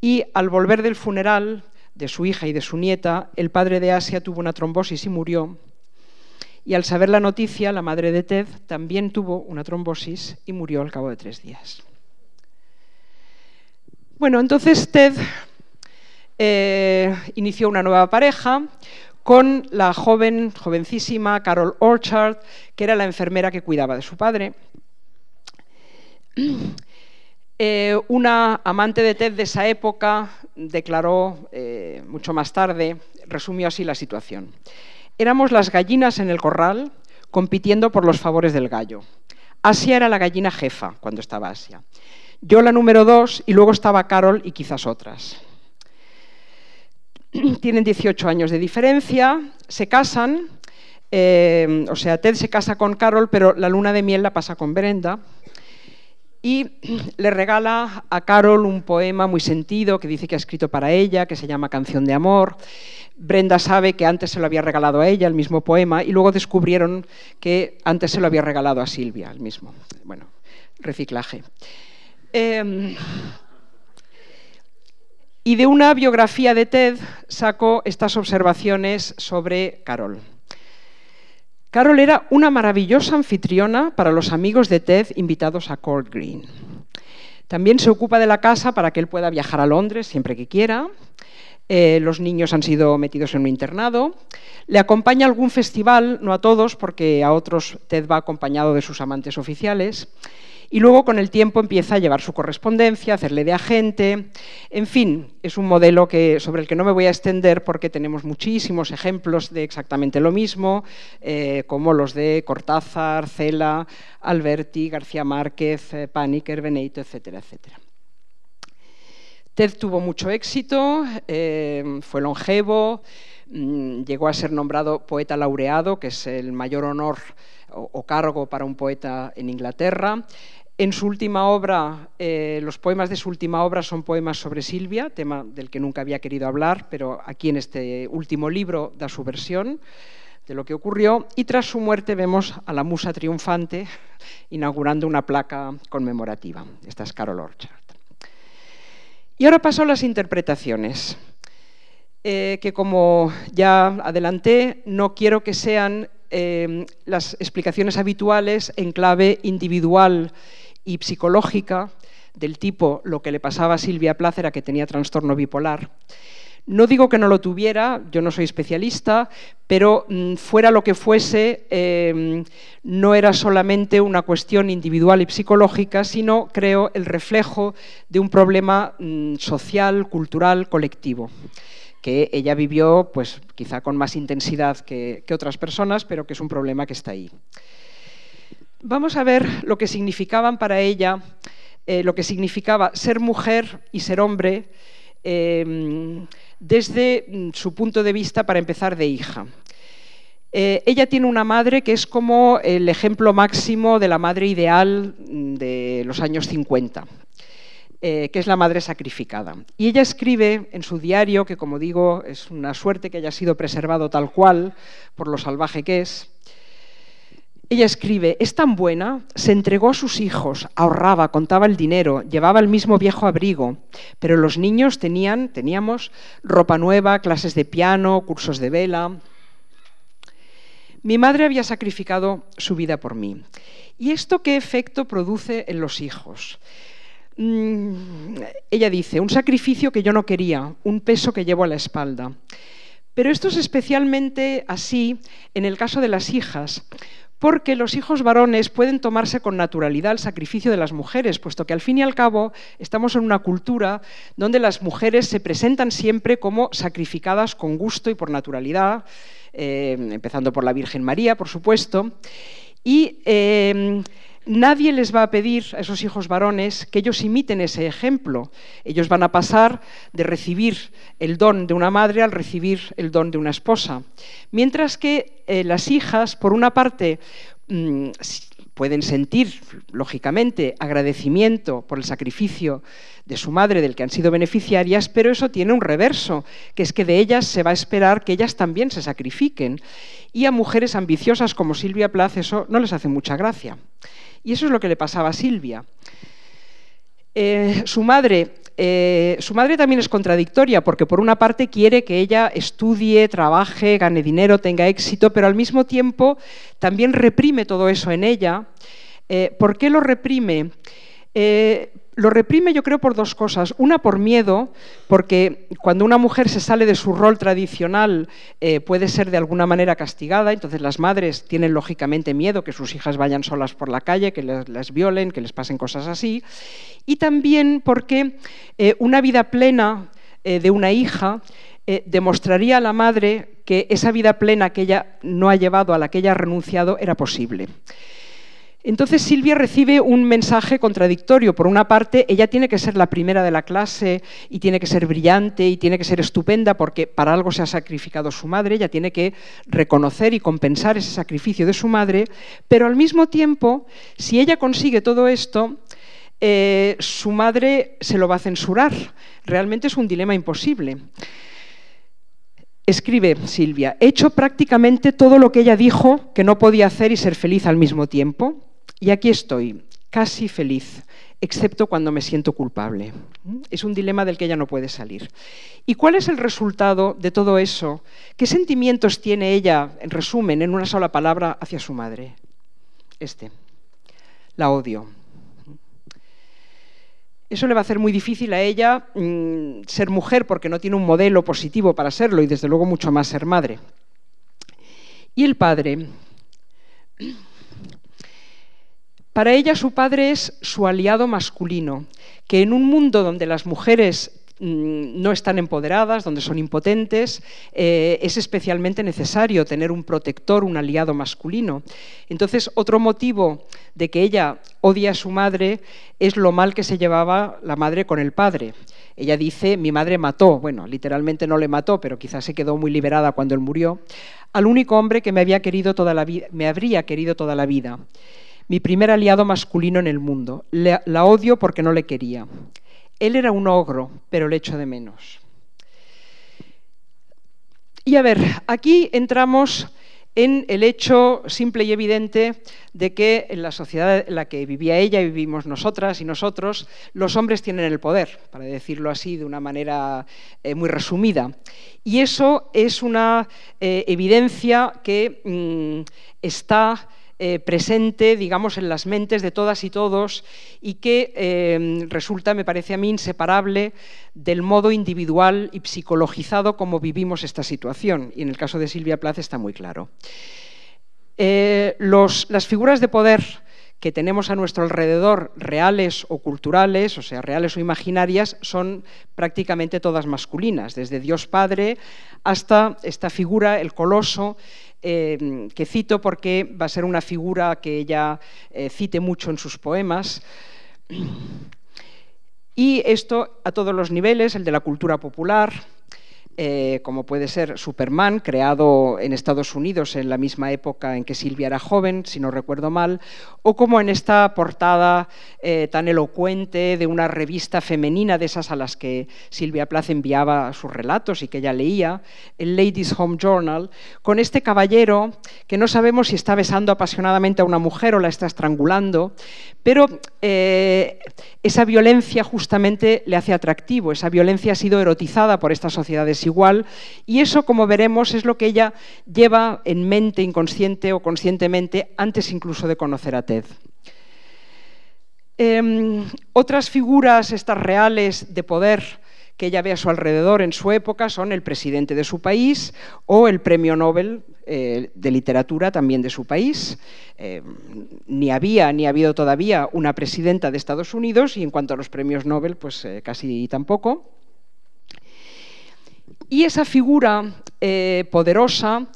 Y al volver del funeral de su hija y de su nieta, el padre de Asia tuvo una trombosis y murió. Y al saber la noticia, la madre de Ted también tuvo una trombosis y murió al cabo de tres días. Bueno, entonces Ted eh, inició una nueva pareja, con la joven, jovencísima Carol Orchard, que era la enfermera que cuidaba de su padre. *clears throat* Eh, una amante de Ted de esa época declaró eh, mucho más tarde, resumió así la situación. Éramos las gallinas en el corral compitiendo por los favores del gallo. Asia era la gallina jefa cuando estaba Asia. Yo la número dos y luego estaba Carol y quizás otras. *clears throat* tienen 18 años de diferencia, se casan, eh, o sea, Ted se casa con Carol, pero la luna de miel la pasa con Brenda, y *clears throat* le regala a Carol un poema muy sentido que dice que ha escrito para ella, que se llama Canción de Amor. Brenda sabe que antes se lo había regalado a ella el mismo poema y luego descubrieron que antes se lo había regalado a Silvia el mismo. Bueno, reciclaje. Em, y de una biografía de Ted saco estas observaciones sobre Carol. Carol era una maravillosa anfitriona para los amigos de Ted invitados a Court Green. También se ocupa de la casa para que él pueda viajar a Londres siempre que quiera. Eh, los niños han sido metidos en un internado. Le acompaña a algún festival, no a todos, porque a otros Ted va acompañado de sus amantes oficiales. Y luego con el tiempo empieza a llevar su correspondencia, hacerle de agente. En fin, es un modelo sobre el que no me voy a extender porque tenemos muchísimos ejemplos de exactamente lo mismo, eh, como los de Cortázar, Cela, Alberti, García Márquez, eh, Paniker, Benito, etcétera, etcétera. TED tuvo mucho éxito, eh, fue longevo, mm, llegó a ser nombrado poeta laureado, que es el mayor honor o, cargo para un poeta en Inglaterra. En su última obra, eh, los poemas de su última obra son poemas sobre Silvia, tema del que nunca había querido hablar, pero aquí en este último libro da su versión de lo que ocurrió. Y tras su muerte vemos a la musa triunfante inaugurando una placa conmemorativa. Esta es Carol Orchard. Y ahora paso a las interpretaciones, eh, que como ya adelanté, no quiero que sean eh, las explicaciones habituales en clave individual y psicológica del tipo lo que le pasaba a Silvia Plath que tenía trastorno bipolar. No digo que no lo tuviera, yo no soy especialista, pero mm, fuera lo que fuese, em, no era solamente una cuestión individual y psicológica, sino, creo, el reflejo de un problema mm, social, cultural, colectivo que ella vivió, pues quizá con más intensidad que, que otras personas, pero que es un problema que está ahí. Vamos a ver lo que significaban para ella, eh, lo que significaba ser mujer y ser hombre em, desde mm, su punto de vista, para empezar, de hija. Eh, ella tiene una madre que es como el ejemplo máximo de la madre ideal mm, de los años 50, eh, que es la madre sacrificada. Y ella escribe en su diario, que como digo es una suerte que haya sido preservado tal cual por lo salvaje que es, ella escribe, es tan buena, se entregó a sus hijos, ahorraba, contaba el dinero, llevaba el mismo viejo abrigo, pero los niños tenían, teníamos ropa nueva, clases de piano, cursos de vela. Mi madre había sacrificado su vida por mí. ¿Y esto qué efecto produce en los hijos? Mm, ella dice, un sacrificio que yo no quería, un peso que llevo a la espalda. Pero esto es especialmente así en el caso de las hijas, porque los hijos varones pueden tomarse con naturalidad el sacrificio de las mujeres, puesto que al fin y al cabo estamos en una cultura donde las mujeres se presentan siempre como sacrificadas con gusto y por naturalidad, eh, empezando por la Virgen María, por supuesto, y eh, Nadie les va a pedir a esos hijos varones que ellos imiten ese ejemplo. Ellos van a pasar de recibir el don de una madre al recibir el don de una esposa. Mientras que eh, las hijas, por una parte, mm, pueden sentir, lógicamente, agradecimiento por el sacrificio de su madre del que han sido beneficiarias, pero eso tiene un reverso, que es que de ellas se va a esperar que ellas también se sacrifiquen. Y a mujeres ambiciosas como Silvia Plath eso no les hace mucha gracia. Y eso es lo que le pasaba a Silvia. Eh, su madre eh, su madre también es contradictoria porque por una parte quiere que ella estudie, trabaje, gane dinero, tenga éxito, pero al mismo tiempo también reprime todo eso en ella. Eh, ¿Por qué lo reprime? Lo reprime yo creo por dos cosas. Una por miedo, porque cuando una mujer se sale de su rol tradicional eh, puede ser de alguna manera castigada, entonces las madres tienen lógicamente miedo que sus hijas vayan solas por la calle, que les, violen, que les pasen cosas así. Y también porque eh, una vida plena eh, de una hija demostraría a la madre que esa vida plena que ella no ha llevado, a la que ella ha renunciado, era posible. Entonces Silvia recibe un mensaje contradictorio. Por una parte, ella tiene que ser la primera de la clase y tiene que ser brillante y tiene que ser estupenda porque para algo se ha sacrificado su madre, ella tiene que reconocer y compensar ese sacrificio de su madre, pero al mismo tiempo, si ella consigue todo esto, eh, su madre se lo va a censurar. Realmente es un dilema imposible. Escribe Silvia, he hecho prácticamente todo lo que ella dijo que no podía hacer y ser feliz al mismo tiempo. Y aquí estoy, casi feliz, excepto cuando me siento culpable. Es un dilema del que ella no puede salir. ¿Y cuál es el resultado de todo eso? ¿Qué sentimientos tiene ella, en resumen, en una sola palabra, hacia su madre? Este. La odio. Eso le va a hacer muy difícil a ella mm, ser mujer porque no tiene un modelo positivo para serlo y desde luego mucho más ser madre. Y el padre para ella su padre es su aliado masculino, que en un mundo donde las mujeres mm, no están empoderadas, donde son impotentes, eh, es especialmente necesario tener un protector, un aliado masculino. Entonces, otro motivo de que ella odia a su madre es lo mal que se llevaba la madre con el padre. Ella dice, mi madre mató, bueno, literalmente no le mató, pero quizás se quedó muy liberada cuando él murió, al único hombre que me, había querido toda la me habría querido toda la vida mi primer aliado masculino en el mundo. la odio porque no le quería. Él era un ogro, pero le echo de menos. Y a ver, aquí entramos en el hecho simple y evidente de que en la sociedad en la que vivía ella y vivimos nosotras y nosotros, los hombres tienen el poder, para decirlo así de una manera eh, muy resumida. Y eso es una eh, evidencia que mm, está eh, presente, digamos, en las mentes de todas y todos y que eh, resulta, me parece a mí, inseparable del modo individual y psicologizado como vivimos esta situación. Y en el caso de Silvia Plath está muy claro. Eh, las figuras de poder que tenemos a nuestro alrededor, reales o culturales, o sea, reales o imaginarias, son prácticamente todas masculinas, desde Dios Padre hasta esta figura, el coloso, Em, que cito porque va a ser una figura que ella eh, cite mucho en sus poemas. Y esto a todos los niveles, el de la cultura popular, eh, como puede ser Superman, creado en Estados Unidos en la misma época en que Silvia era joven, si no recuerdo mal, o como en esta portada eh, tan elocuente de una revista femenina de esas a las que Silvia Plath enviaba sus relatos y que ella leía, el Ladies Home Journal, con este caballero que no sabemos si está besando apasionadamente a una mujer o la está estrangulando, pero eh, esa violencia justamente le hace atractivo, esa violencia ha sido erotizada por estas sociedades Igual, y eso, como veremos, es lo que ella lleva en mente, inconsciente o conscientemente, antes incluso de conocer a Ted. Em, otras figuras, estas reales de poder, que ella ve a su alrededor en su época son el presidente de su país o el premio Nobel eh, de literatura también de su país. Em, ni había ni ha habido todavía una presidenta de Estados Unidos y en cuanto a los premios Nobel, pues eh, casi tampoco. Y esa figura eh, poderosa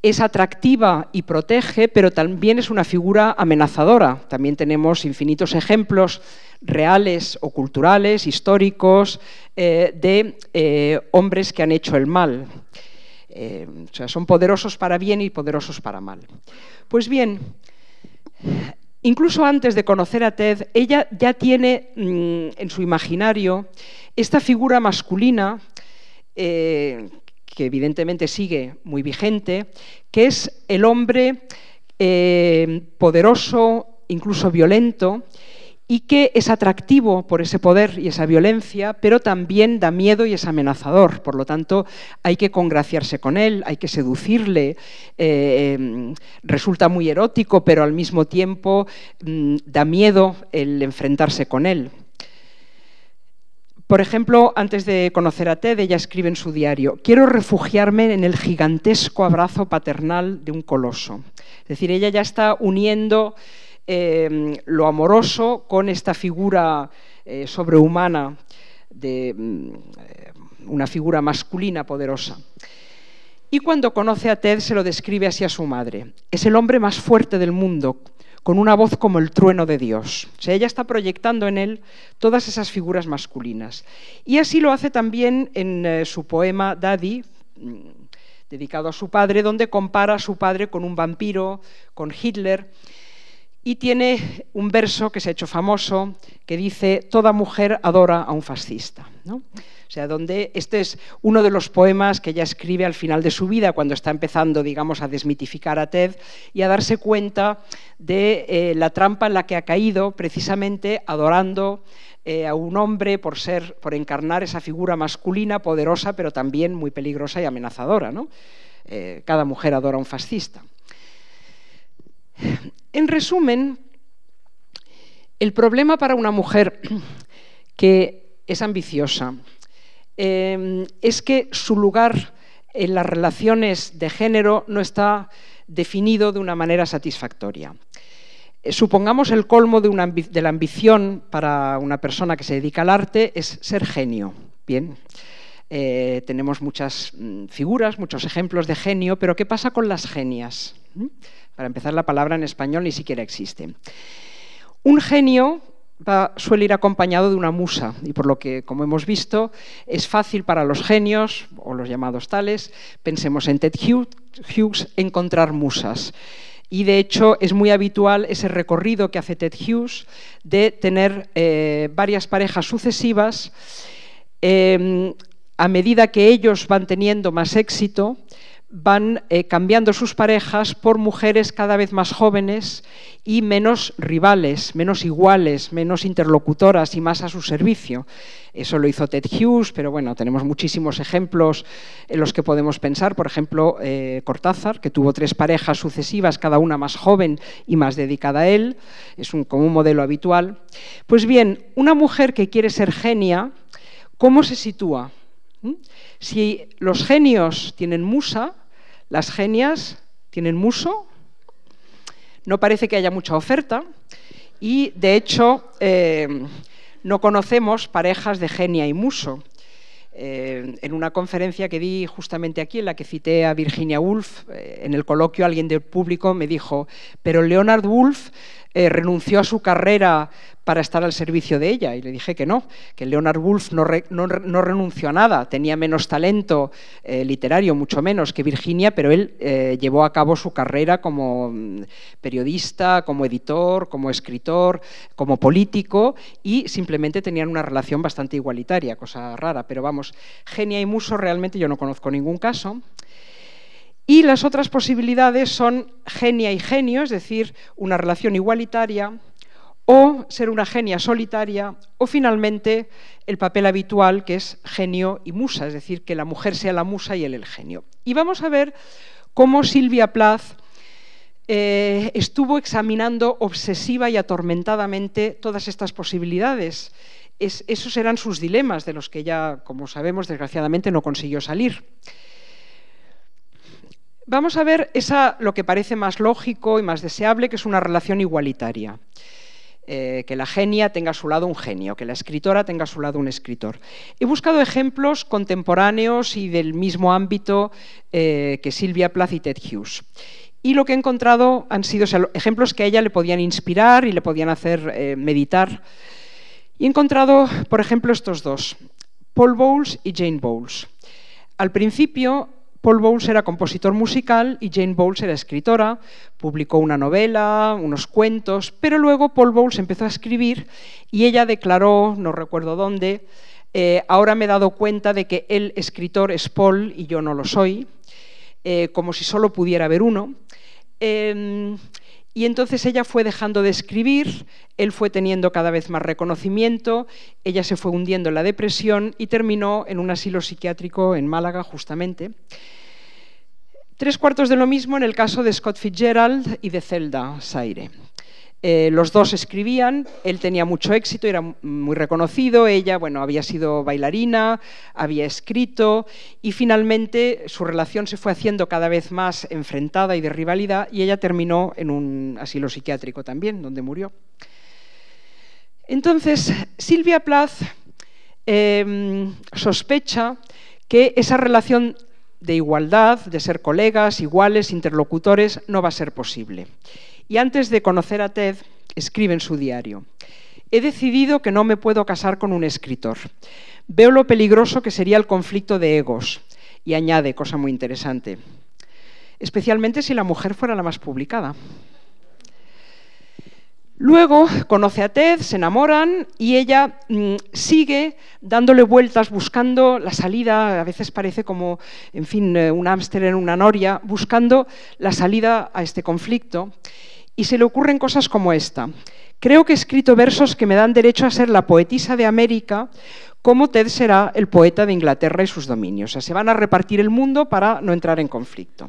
es atractiva y protege, pero también es una figura amenazadora. También tenemos infinitos ejemplos reales o culturales, históricos, eh, de eh, hombres que han hecho el mal. o sea, son poderosos para bien y poderosos para mal. Pues bien, incluso antes de conocer a Ted, ella ya tiene mm, en su imaginario esta figura masculina eh, que evidentemente sigue muy vigente, que es el hombre eh, poderoso, incluso violento, y que es atractivo por ese poder y esa violencia, pero también da miedo y es amenazador. Por lo tanto, hay que congraciarse con él, hay que seducirle. Eh, resulta muy erótico, pero al mismo tiempo mm, da miedo el enfrentarse con él. Por ejemplo, antes de conocer a Ted, ella escribe en su diario, quiero refugiarme en el gigantesco abrazo paternal de un coloso. Es decir, ella ya está uniendo em, lo amoroso con esta figura eh, sobrehumana, de, mm, eh, una figura masculina poderosa. Y cuando conoce a Ted se lo describe así a su madre. Es el hombre más fuerte del mundo, con una voz como el trueno de Dios. O sea, ella está proyectando en él todas esas figuras masculinas. Y así lo hace también en eh, su poema Daddy, mm, dedicado a su padre, donde compara a su padre con un vampiro, con Hitler y tiene un verso que se ha hecho famoso que dice, toda mujer adora a un fascista. ¿no? O sea, donde este es uno de los poemas que ella escribe al final de su vida, cuando está empezando, digamos, a desmitificar a Ted y a darse cuenta de eh, la trampa en la que ha caído, precisamente adorando eh, a un hombre por ser, por encarnar esa figura masculina, poderosa, pero también muy peligrosa y amenazadora. ¿no? Eh, cada mujer adora a un fascista. En resumen, el problema para una mujer *clears throat* que es ambiciosa em, es que su lugar en las relaciones de género no está definido de una manera satisfactoria. Eh, supongamos el colmo de, la ambición para una persona que se dedica al arte es ser genio. Bien, eh, tenemos muchas mm, figuras, muchos ejemplos de genio, pero ¿qué pasa con las genias? ¿Mm? Para empezar, la palabra en español ni siquiera existe. Un genio suele ir acompañado de una musa y por lo que, como hemos visto, es fácil para los genios o los llamados tales, pensemos en Ted Hughes, encontrar musas. Y de hecho es muy habitual ese recorrido que hace Ted Hughes de tener eh, varias parejas sucesivas. Em, a medida que ellos van teniendo más éxito, van eh, cambiando sus parejas por mujeres cada vez más jóvenes y menos rivales, menos iguales, menos interlocutoras y más a su servicio. Eso lo hizo Ted Hughes, pero bueno, tenemos muchísimos ejemplos en los que podemos pensar. Por ejemplo, eh, Cortázar, que tuvo tres parejas sucesivas, cada una más joven y más dedicada a él. Es un, como un modelo habitual. Pues bien, una mujer que quiere ser genia, ¿cómo se sitúa? ¿Mm? Si los genios tienen musa, las genias tienen muso, no parece que haya mucha oferta y, de hecho, eh, no conocemos parejas de genia y muso. Eh, en una conferencia que di justamente aquí, en la que cité a Virginia Woolf, eh, en el coloquio alguien del público me dijo, pero Leonard Woolf eh, renunció a su carrera para estar al servicio de ella. Y le dije que no, que Leonard Woolf no, renunció a nada, tenía menos talento eh, literario, mucho menos que Virginia, pero él eh, llevó a cabo su carrera como mm, periodista, como editor, como escritor, como político, y simplemente tenían una relación bastante igualitaria, cosa rara. Pero vamos, Genia y Muso realmente yo no conozco ningún caso. Y las otras posibilidades son genia y genio, es decir, una relación igualitaria, o ser una genia solitaria, o finalmente el papel habitual que es genio y musa, es decir, que la mujer sea la musa y él el genio. Y vamos a ver cómo Silvia Plath eh, estuvo examinando obsesiva y atormentadamente todas estas posibilidades. esos eran sus dilemas, de los que ya, como sabemos, desgraciadamente no consiguió salir. Vamos a ver esa, lo que parece más lógico y más deseable, que es una relación igualitaria. Eh, que la genia tenga a su lado un genio, que la escritora tenga a su lado un escritor. He buscado ejemplos contemporáneos y del mismo ámbito eh, que Silvia Plath y Ted Hughes. Y lo que he encontrado han sido ejemplos que a ella le podían inspirar y le podían hacer eh, meditar. Y he encontrado, por ejemplo, estos dos, Paul Bowles y Jane Bowles. Al principio, Paul Bowles era compositor musical y Jane Bowles era escritora, publicó una novela, unos cuentos, pero luego Paul Bowles empezó a escribir y ella declaró, no recuerdo dónde, eh, ahora me he dado cuenta de que el escritor es Paul y yo no lo soy, eh, como si solo pudiera haber uno. Em, y entonces ella fue dejando de escribir, él fue teniendo cada vez más reconocimiento, ella se fue hundiendo en la depresión y terminó en un asilo psiquiátrico en Málaga, justamente. Tres cuartos de lo mismo en el caso de Scott Fitzgerald y de Zelda Saire. Eh, los dos escribían, él tenía mucho éxito, era muy reconocido, ella bueno, había sido bailarina, había escrito y finalmente su relación se fue haciendo cada vez más enfrentada y de rivalidad y ella terminó en un asilo psiquiátrico también, donde murió. Entonces, Silvia Plath em, sospecha que esa relación de igualdad, de ser colegas, iguales, interlocutores, no va a ser posible. Y antes de conocer a Ted, escribe en su diario, he decidido que no me puedo casar con un escritor. Veo lo peligroso que sería el conflicto de egos. Y añade, cosa muy interesante, especialmente si la mujer fuera la más publicada. Luego conoce a Ted, se enamoran y ella mm, sigue dándole vueltas, buscando la salida, a veces parece como, en fin, eh, un ámster en una noria, buscando la salida a este conflicto. Y se le ocurren cosas como esta. Creo que he escrito versos que me dan derecho a ser la poetisa de América, como Ted será el poeta de Inglaterra y sus dominios. O sea, se van a repartir el mundo para no entrar en conflicto.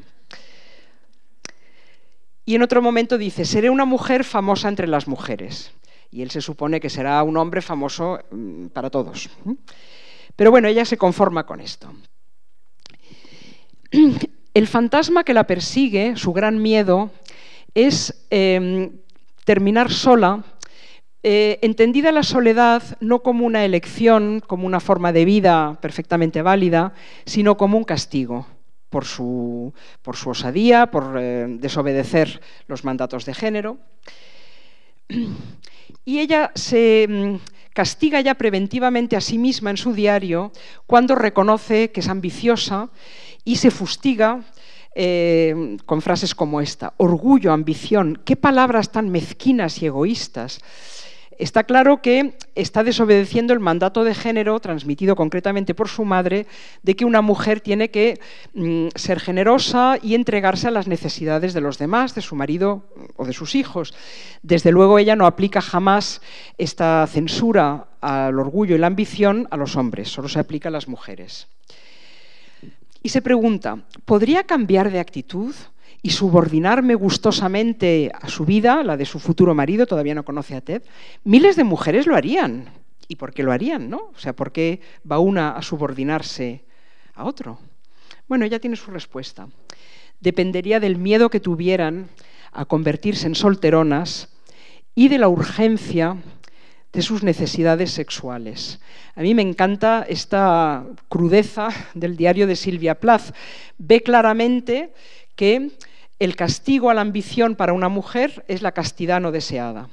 Y en otro momento dice, seré una mujer famosa entre las mujeres. Y él se supone que será un hombre famoso mm, para todos. Pero bueno, ella se conforma con esto. *clears throat* El fantasma que la persigue, su gran miedo, es em, terminar sola, eh, entendida la soledad no como una elección, como una forma de vida perfectamente válida, sino como un castigo por su, osadía, por eh, desobedecer los mandatos de género. Y ella se mm, castiga ya preventivamente a sí misma en su diario cuando reconoce que es ambiciosa y se fustiga eh, con frases como esta, orgullo, ambición, qué palabras tan mezquinas y egoístas. Está claro que está desobedeciendo el mandato de género transmitido concretamente por su madre de que una mujer tiene que mm, ser generosa y entregarse a las necesidades de los demás, de su marido mm, o de sus hijos. Desde luego ella no aplica jamás esta censura al orgullo y la ambición a los hombres, solo se aplica a las mujeres. Y se pregunta, ¿podría cambiar de actitud? y subordinarme gustosamente a su vida, la de su futuro marido, todavía no conoce a Ted, miles de mujeres lo harían. ¿Y por qué lo harían, no? O sea, ¿por qué va una a subordinarse a otro? Bueno, ya tiene su respuesta. Dependería del miedo que tuvieran a convertirse en solteronas y de la urgencia de sus necesidades sexuales. A mí me encanta esta crudeza del diario de Silvia Plath. Ve claramente que el castigo a la ambición para una mujer es la castidad no deseada.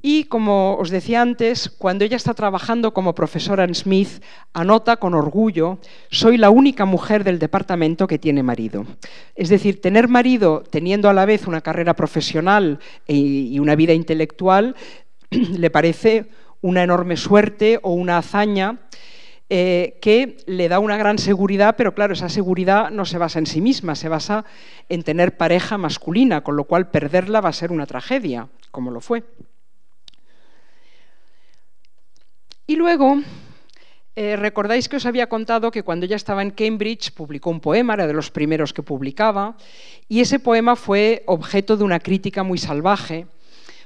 Y como os decía antes, cuando ella está trabajando como profesora en Smith, anota con orgullo, soy la única mujer del departamento que tiene marido. Es decir, tener marido teniendo a la vez una carrera profesional e, y una vida intelectual *clears throat* le parece una enorme suerte o una hazaña eh, que le da una gran seguridad, pero claro, esa seguridad no se basa en sí misma, se basa en tener pareja masculina, con lo cual perderla va a ser una tragedia, como lo fue. Y luego, eh, recordáis que os había contado que cuando ella estaba en Cambridge publicó un poema, era de los primeros que publicaba, y ese poema fue objeto de una crítica muy salvaje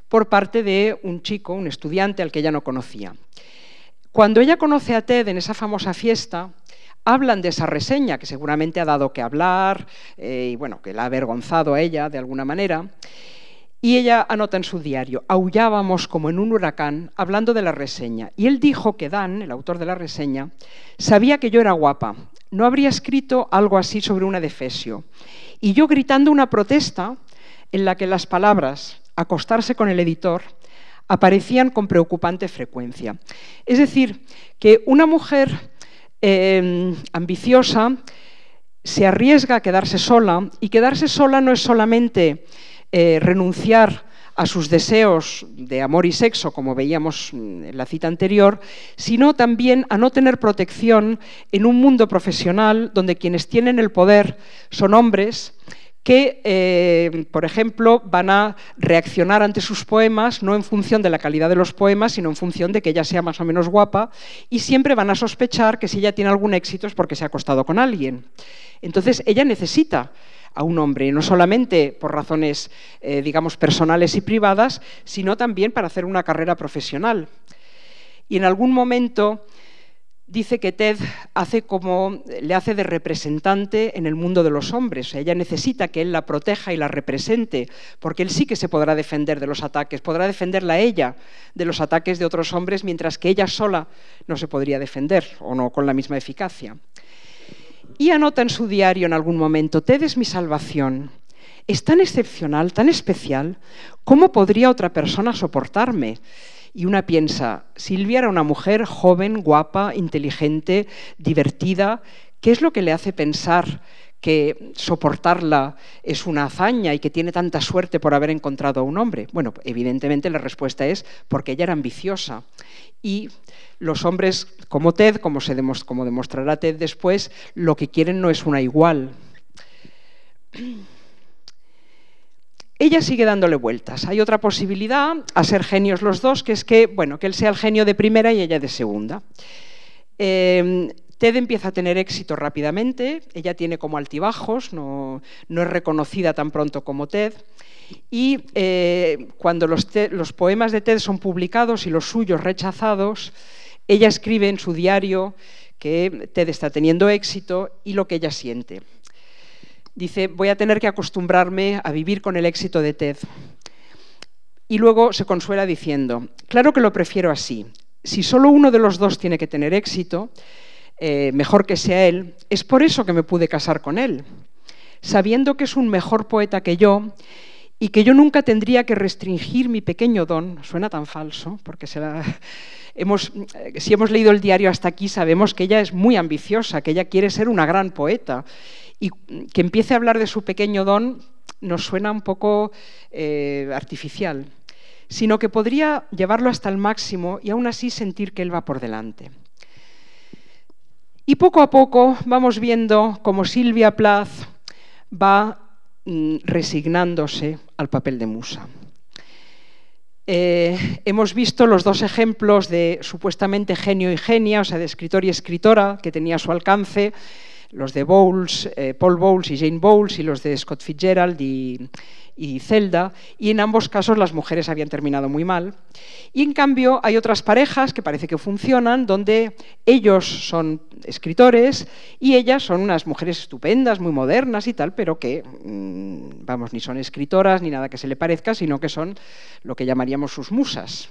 por parte de un chico, un estudiante al que ella no conocía. Cuando ella conoce a Ted en esa famosa fiesta, hablan de esa reseña, que seguramente ha dado que hablar eh, y bueno, que la ha avergonzado a ella de alguna manera. Y ella anota en su diario, aullábamos como en un huracán hablando de la reseña. Y él dijo que Dan, el autor de la reseña, sabía que yo era guapa. No habría escrito algo así sobre una defesio. Y yo gritando una protesta en la que las palabras acostarse con el editor aparecían con preocupante frecuencia. Es decir, que una mujer em, ambiciosa se arriesga a quedarse sola y quedarse sola no es solamente eh, renunciar a sus deseos de amor y sexo, como veíamos en la cita anterior, sino también a no tener protección en un mundo profesional donde quienes tienen el poder son hombres que, eh, por ejemplo, van a reaccionar ante sus poemas no en función de la calidad de los poemas, sino en función de que ella sea más o menos guapa, y siempre van a sospechar que si ella tiene algún éxito es porque se ha acostado con alguien. Entonces, ella necesita a un hombre, no solamente por razones, eh, digamos, personales y privadas, sino también para hacer una carrera profesional. Y en algún momento dice que Ted le hace de representante en el mundo de los hombres. ella necesita que él la proteja y la represente, porque él sí que se podrá defender de los ataques, podrá defenderla ella de los ataques de otros hombres, mientras que ella sola no se podría defender o no con la misma eficacia. Y anota en su diario en algún momento, Ted es mi salvación. Es tan excepcional, tan especial, ¿cómo podría otra persona soportarme? Y una piensa, Silvia era una mujer joven, guapa, inteligente, divertida. ¿Qué es lo que le hace pensar que soportarla es una hazaña y que tiene tanta suerte por haber encontrado a un hombre? Bueno, evidentemente la respuesta es porque ella era ambiciosa. Y los hombres como Ted, como, se como demostrará Ted después, lo que quieren no es una igual. Ella sigue dándole vueltas. Hay otra posibilidad, a ser genios los dos, que es que, bueno, que él sea el genio de primera y ella de segunda. Em, Ted empieza a tener éxito rápidamente, ella tiene como altibajos, no, es reconocida tan pronto como Ted. Y eh, cuando los, los, poemas de Ted son publicados y los suyos rechazados, ella escribe en su diario que Ted está teniendo éxito y lo que ella siente dice, voy a tener que acostumbrarme a vivir con el éxito de Ted. Y luego se consuela diciendo, claro que lo prefiero así. Si solo uno de los dos tiene que tener éxito, eh, mejor que sea él, es por eso que me pude casar con él. Sabiendo que es un mejor poeta que yo y que yo nunca tendría que restringir mi pequeño don, suena tan falso, porque *laughs* eh, si hemos leído el diario hasta aquí sabemos que ella es muy ambiciosa, que ella quiere ser una gran poeta, y que empiece a hablar de su pequeño don nos suena un poco eh, artificial, sino que podría llevarlo hasta el máximo y aún así sentir que él va por delante. Y poco a poco vamos viendo cómo Silvia Plath va Mm, resignándose al papel de musa. Eh, hemos visto los dos ejemplos de supuestamente genio y genia, o sea, de escritor y escritora que tenía a su alcance, los de Bowles, eh, Paul Bowles y Jane Bowles, y los de Scott Fitzgerald y, y Zelda, y en ambos casos las mujeres habían terminado muy mal. Y en cambio hay otras parejas que parece que funcionan, donde ellos son escritores y ellas son unas mujeres estupendas, muy modernas y tal, pero que, mm, vamos, ni son escritoras ni nada que se le parezca, sino que son lo que llamaríamos sus musas.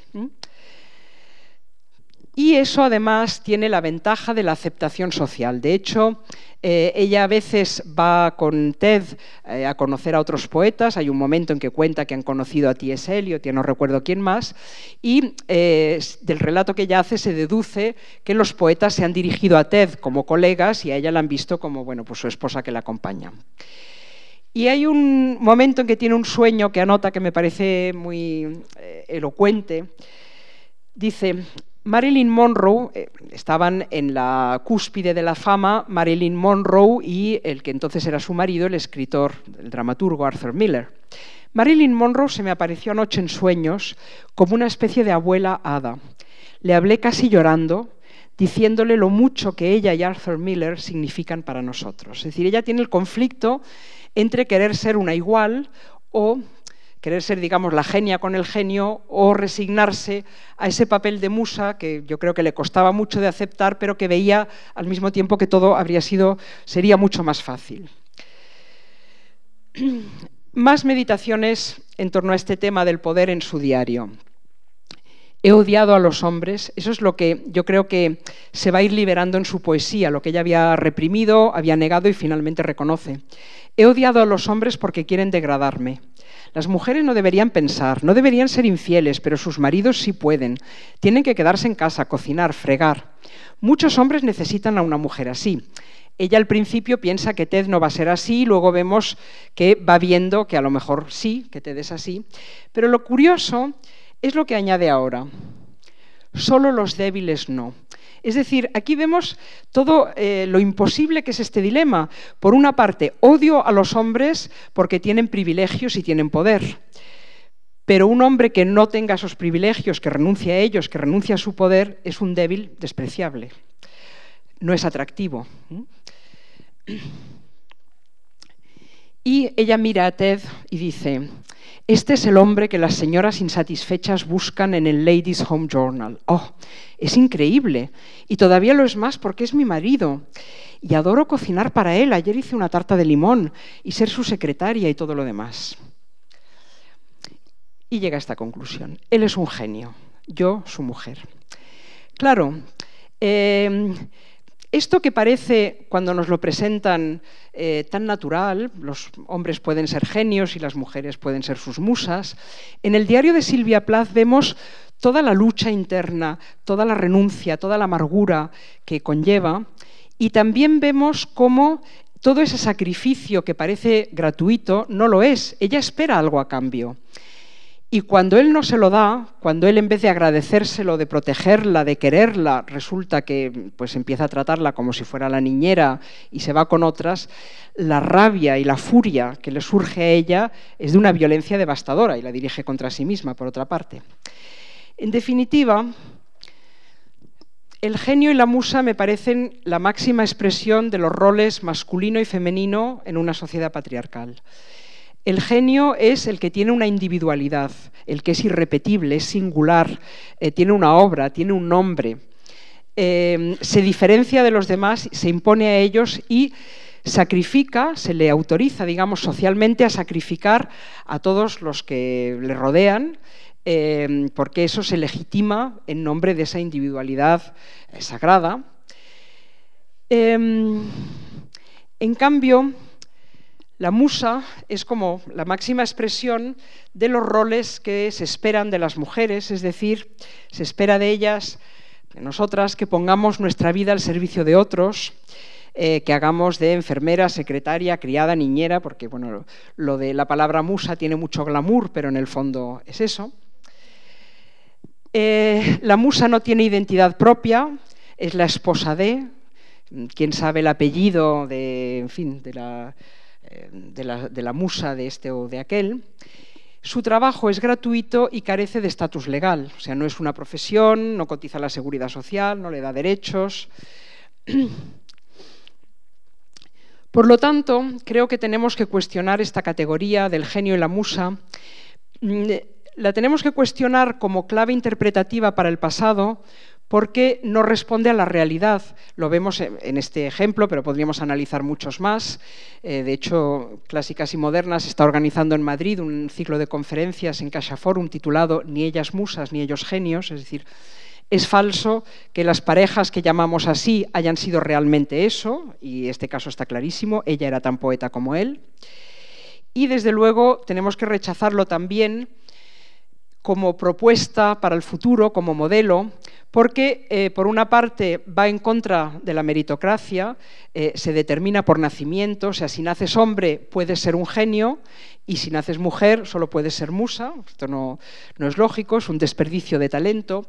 Y eso además tiene la ventaja de la aceptación social. De hecho, eh, ella a veces va con Ted eh, a conocer a otros poetas. Hay un momento en que cuenta que han conocido a T.S. Eliot, ya no recuerdo quién más. Y eh, del relato que ella hace se deduce que los poetas se han dirigido a Ted como colegas y a ella la han visto como bueno, pues su esposa que la acompaña. Y hay un momento en que tiene un sueño que anota que me parece muy elocuente. Dice, Marilyn Monroe, eh, estaban en la cúspide de la fama Marilyn Monroe y el que entonces era su marido, el escritor, el dramaturgo Arthur Miller. Marilyn Monroe se me apareció anoche en sueños como una especie de abuela hada. Le hablé casi llorando, diciéndole lo mucho que ella y Arthur Miller significan para nosotros. Es decir, ella tiene el conflicto entre querer ser una igual o querer ser, digamos, la genia con el genio o resignarse a ese papel de musa que yo creo que le costaba mucho de aceptar, pero que veía al mismo tiempo que todo habría sido, sería mucho más fácil. *clears throat* Más meditaciones en torno a este tema del poder en su diario. He odiado a los hombres, eso es lo que yo creo que se va a ir liberando en su poesía, lo que ella había reprimido, había negado y finalmente reconoce. He odiado a los hombres porque quieren degradarme. Las mujeres no deberían pensar, no deberían ser infieles, pero sus maridos sí pueden. Tienen que quedarse en casa, cocinar, fregar. Muchos hombres necesitan a una mujer así. Ella al principio piensa que Ted no va a ser así, luego vemos que va viendo que a lo mejor sí, que Ted es así. Pero lo curioso es lo que añade ahora. Solo los débiles no. Es decir, aquí vemos todo eh, lo imposible que es este dilema. Por una parte, odio a los hombres porque tienen privilegios y tienen poder. Pero un hombre que no tenga esos privilegios, que renuncie a ellos, que renuncie a su poder, es un débil despreciable. No es atractivo. Y ella mira a Ted y dice, este es el hombre que las señoras insatisfechas buscan en el Ladies Home Journal. ¡Oh! Es increíble. Y todavía lo es más porque es mi marido. Y adoro cocinar para él. Ayer hice una tarta de limón y ser su secretaria y todo lo demás. Y llega a esta conclusión. Él es un genio. Yo, su mujer. Claro. Eh, esto que parece, cuando nos lo presentan, eh, tan natural, los hombres pueden ser genios y las mujeres pueden ser sus musas, en el diario de Silvia Plath vemos toda la lucha interna, toda la renuncia, toda la amargura que conlleva, y también vemos cómo todo ese sacrificio que parece gratuito no lo es, ella espera algo a cambio. Y cuando él no se lo da, cuando él en vez de agradecérselo, de protegerla, de quererla, resulta que pues empieza a tratarla como si fuera la niñera y se va con otras, la rabia y la furia que le surge a ella es de una violencia devastadora y la dirige contra sí misma, por otra parte. En definitiva, el genio y la musa me parecen la máxima expresión de los roles masculino y femenino en una sociedad patriarcal. El genio es el que tiene una individualidad, el que es irrepetible, es singular, eh, tiene una obra, tiene un nombre, em, se diferencia de los demás, se impone a ellos y sacrifica, se le autoriza, digamos, socialmente a sacrificar a todos los que le rodean, em, porque eso se legitima en nombre de esa individualidad eh, sagrada. Em, en cambio, la musa es como la máxima expresión de los roles que se esperan de las mujeres, es decir, se espera de ellas, de nosotras, que pongamos nuestra vida al servicio de otros, eh, que hagamos de enfermera, secretaria, criada, niñera, porque bueno, lo de la palabra musa tiene mucho glamour, pero en el fondo es eso. Eh, la musa no tiene identidad propia, es la esposa de, quién sabe el apellido de, en fin, de la Em, de la, musa de este o de aquel. Su trabajo es gratuito y carece de estatus legal, o sea, no es una profesión, no cotiza la seguridad social, no le da derechos. *clears throat* Por lo tanto, creo que tenemos que cuestionar esta categoría del genio y la musa. Mm, la tenemos que cuestionar como clave interpretativa para el pasado, porque no responde a la realidad. Lo vemos en este ejemplo, pero podríamos analizar muchos más. Eh, de hecho, Clásicas y Modernas está organizando en Madrid un ciclo de conferencias en Casa Forum titulado Ni ellas musas ni ellos genios, es decir, es falso que las parejas que llamamos así hayan sido realmente eso, y este caso está clarísimo, ella era tan poeta como él. Y desde luego tenemos que rechazarlo también como propuesta para el futuro, como modelo, porque eh, por una parte va en contra de la meritocracia, eh, se determina por nacimiento, o sea, si naces hombre puedes ser un genio y si naces mujer solo puedes ser musa, esto no, es lógico, es un desperdicio de talento,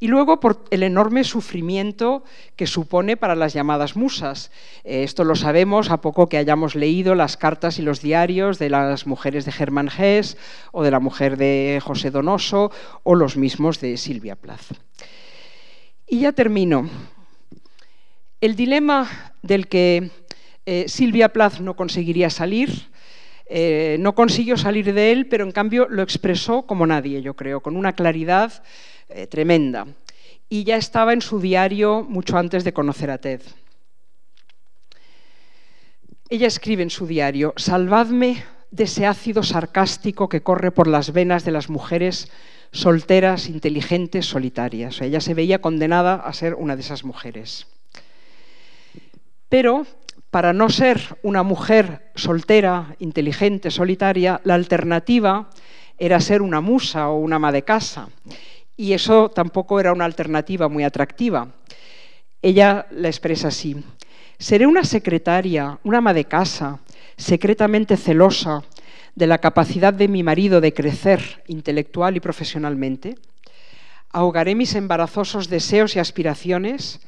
y luego por el enorme sufrimiento que supone para las llamadas musas. Eh, esto lo sabemos a poco que hayamos leído las cartas y los diarios de las mujeres de Germán Hess o de la mujer de José Donoso o los mismos de Silvia Plaza ya termino. El dilema del que eh, Silvia Plath no conseguiría salir, eh, no consiguió salir de él, pero en cambio lo expresó como nadie, yo creo, con una claridad eh, tremenda. Y ya estaba en su diario mucho antes de conocer a Ted. Ella escribe en su diario, Salvadme de ese ácido sarcástico que corre por las venas de las mujeres solteras, inteligentes, solitarias. ella se veía condenada a ser una de esas mujeres. Pero para no ser una mujer soltera, inteligente, solitaria, la alternativa era ser una musa o una ama de casa. Y eso tampoco era una alternativa muy atractiva. Ella la expresa así. Seré una secretaria, una ama de casa, secretamente celosa, de la capacidad de mi marido de crecer intelectual y profesionalmente, ahogaré mis embarazosos deseos y aspiraciones,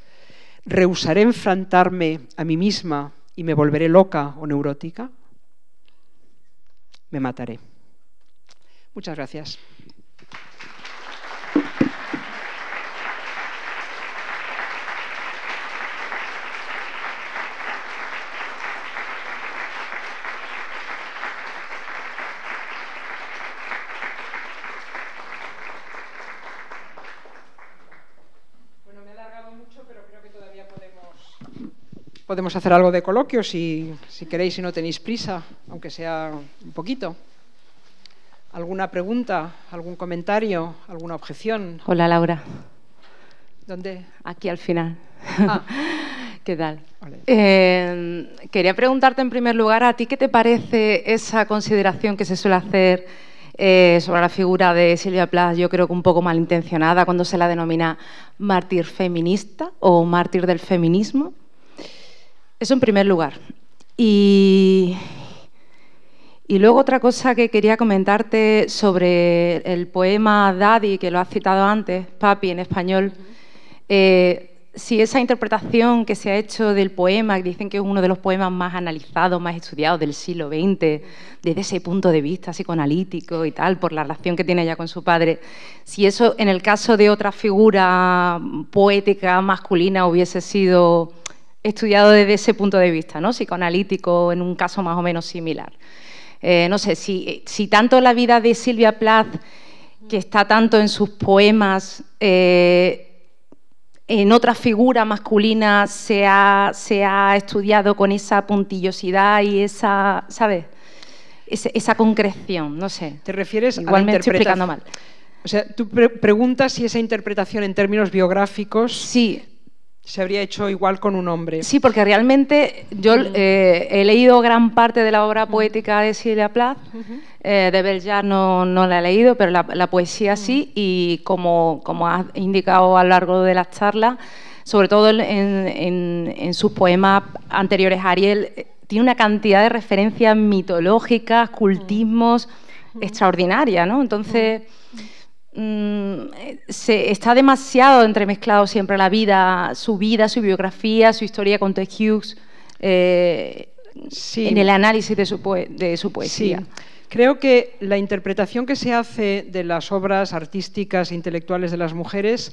rehusaré enfrentarme a mí misma y me volveré loca o neurótica, me mataré. Muchas gracias. podemos hacer algo de coloquio si, queréis y no tenéis prisa, aunque sea un poquito. ¿Alguna pregunta, algún comentario, alguna objeción? Hola Laura. ¿Dónde? Aquí al final. Ah. *laughs* ¿Qué tal? Eh, quería preguntarte en primer lugar a ti qué te parece esa consideración que se suele hacer eh, sobre la figura de Silvia Plath, yo creo que un poco malintencionada, cuando se la denomina mártir feminista o mártir del feminismo. Eso en primer lugar. Y, luego otra cosa que quería comentarte sobre el poema Daddy, que lo has citado antes, Papi en español. Eh, si esa interpretación que se ha hecho del poema, que dicen que es uno de los poemas más analizados, más estudiados del siglo XX, desde ese punto de vista psicoanalítico y tal, por la relación que tiene ya con su padre, si eso en el caso de otra figura poética masculina hubiese sido estudiado desde ese punto de vista, ¿no? psicoanalítico, en un caso más o menos similar. Eh, no sé, si, si, tanto la vida de Silvia Plath, que está tanto en sus poemas, eh, en otra figura masculina se ha, estudiado con esa puntillosidad y esa, ¿sabes? esa concreción, no sé. ¿Te refieres a la me estoy explicando mal. O sea, tú preguntas si esa interpretación en términos biográficos sí se habría hecho igual con un hombre. Sí, porque realmente yo mm. eh, he leído gran parte de la obra mm. poética de Silvia Plath, eh, de Beljar no, no, la he leído, pero la, poesía mm. sí, y como, como, has indicado a lo largo de las charlas, sobre todo en, sus poemas anteriores Ariel, eh, tiene una cantidad de referencias mitológicas, cultismos, extraordinaria, ¿no? Entonces... Mm, se, está demasiado entremezclado siempre la vida, su vida, su biografía, su historia con Ted Hughes, eh, en el análisis de su, poesía. Creo que la interpretación que se hace de las obras artísticas e intelectuales de las mujeres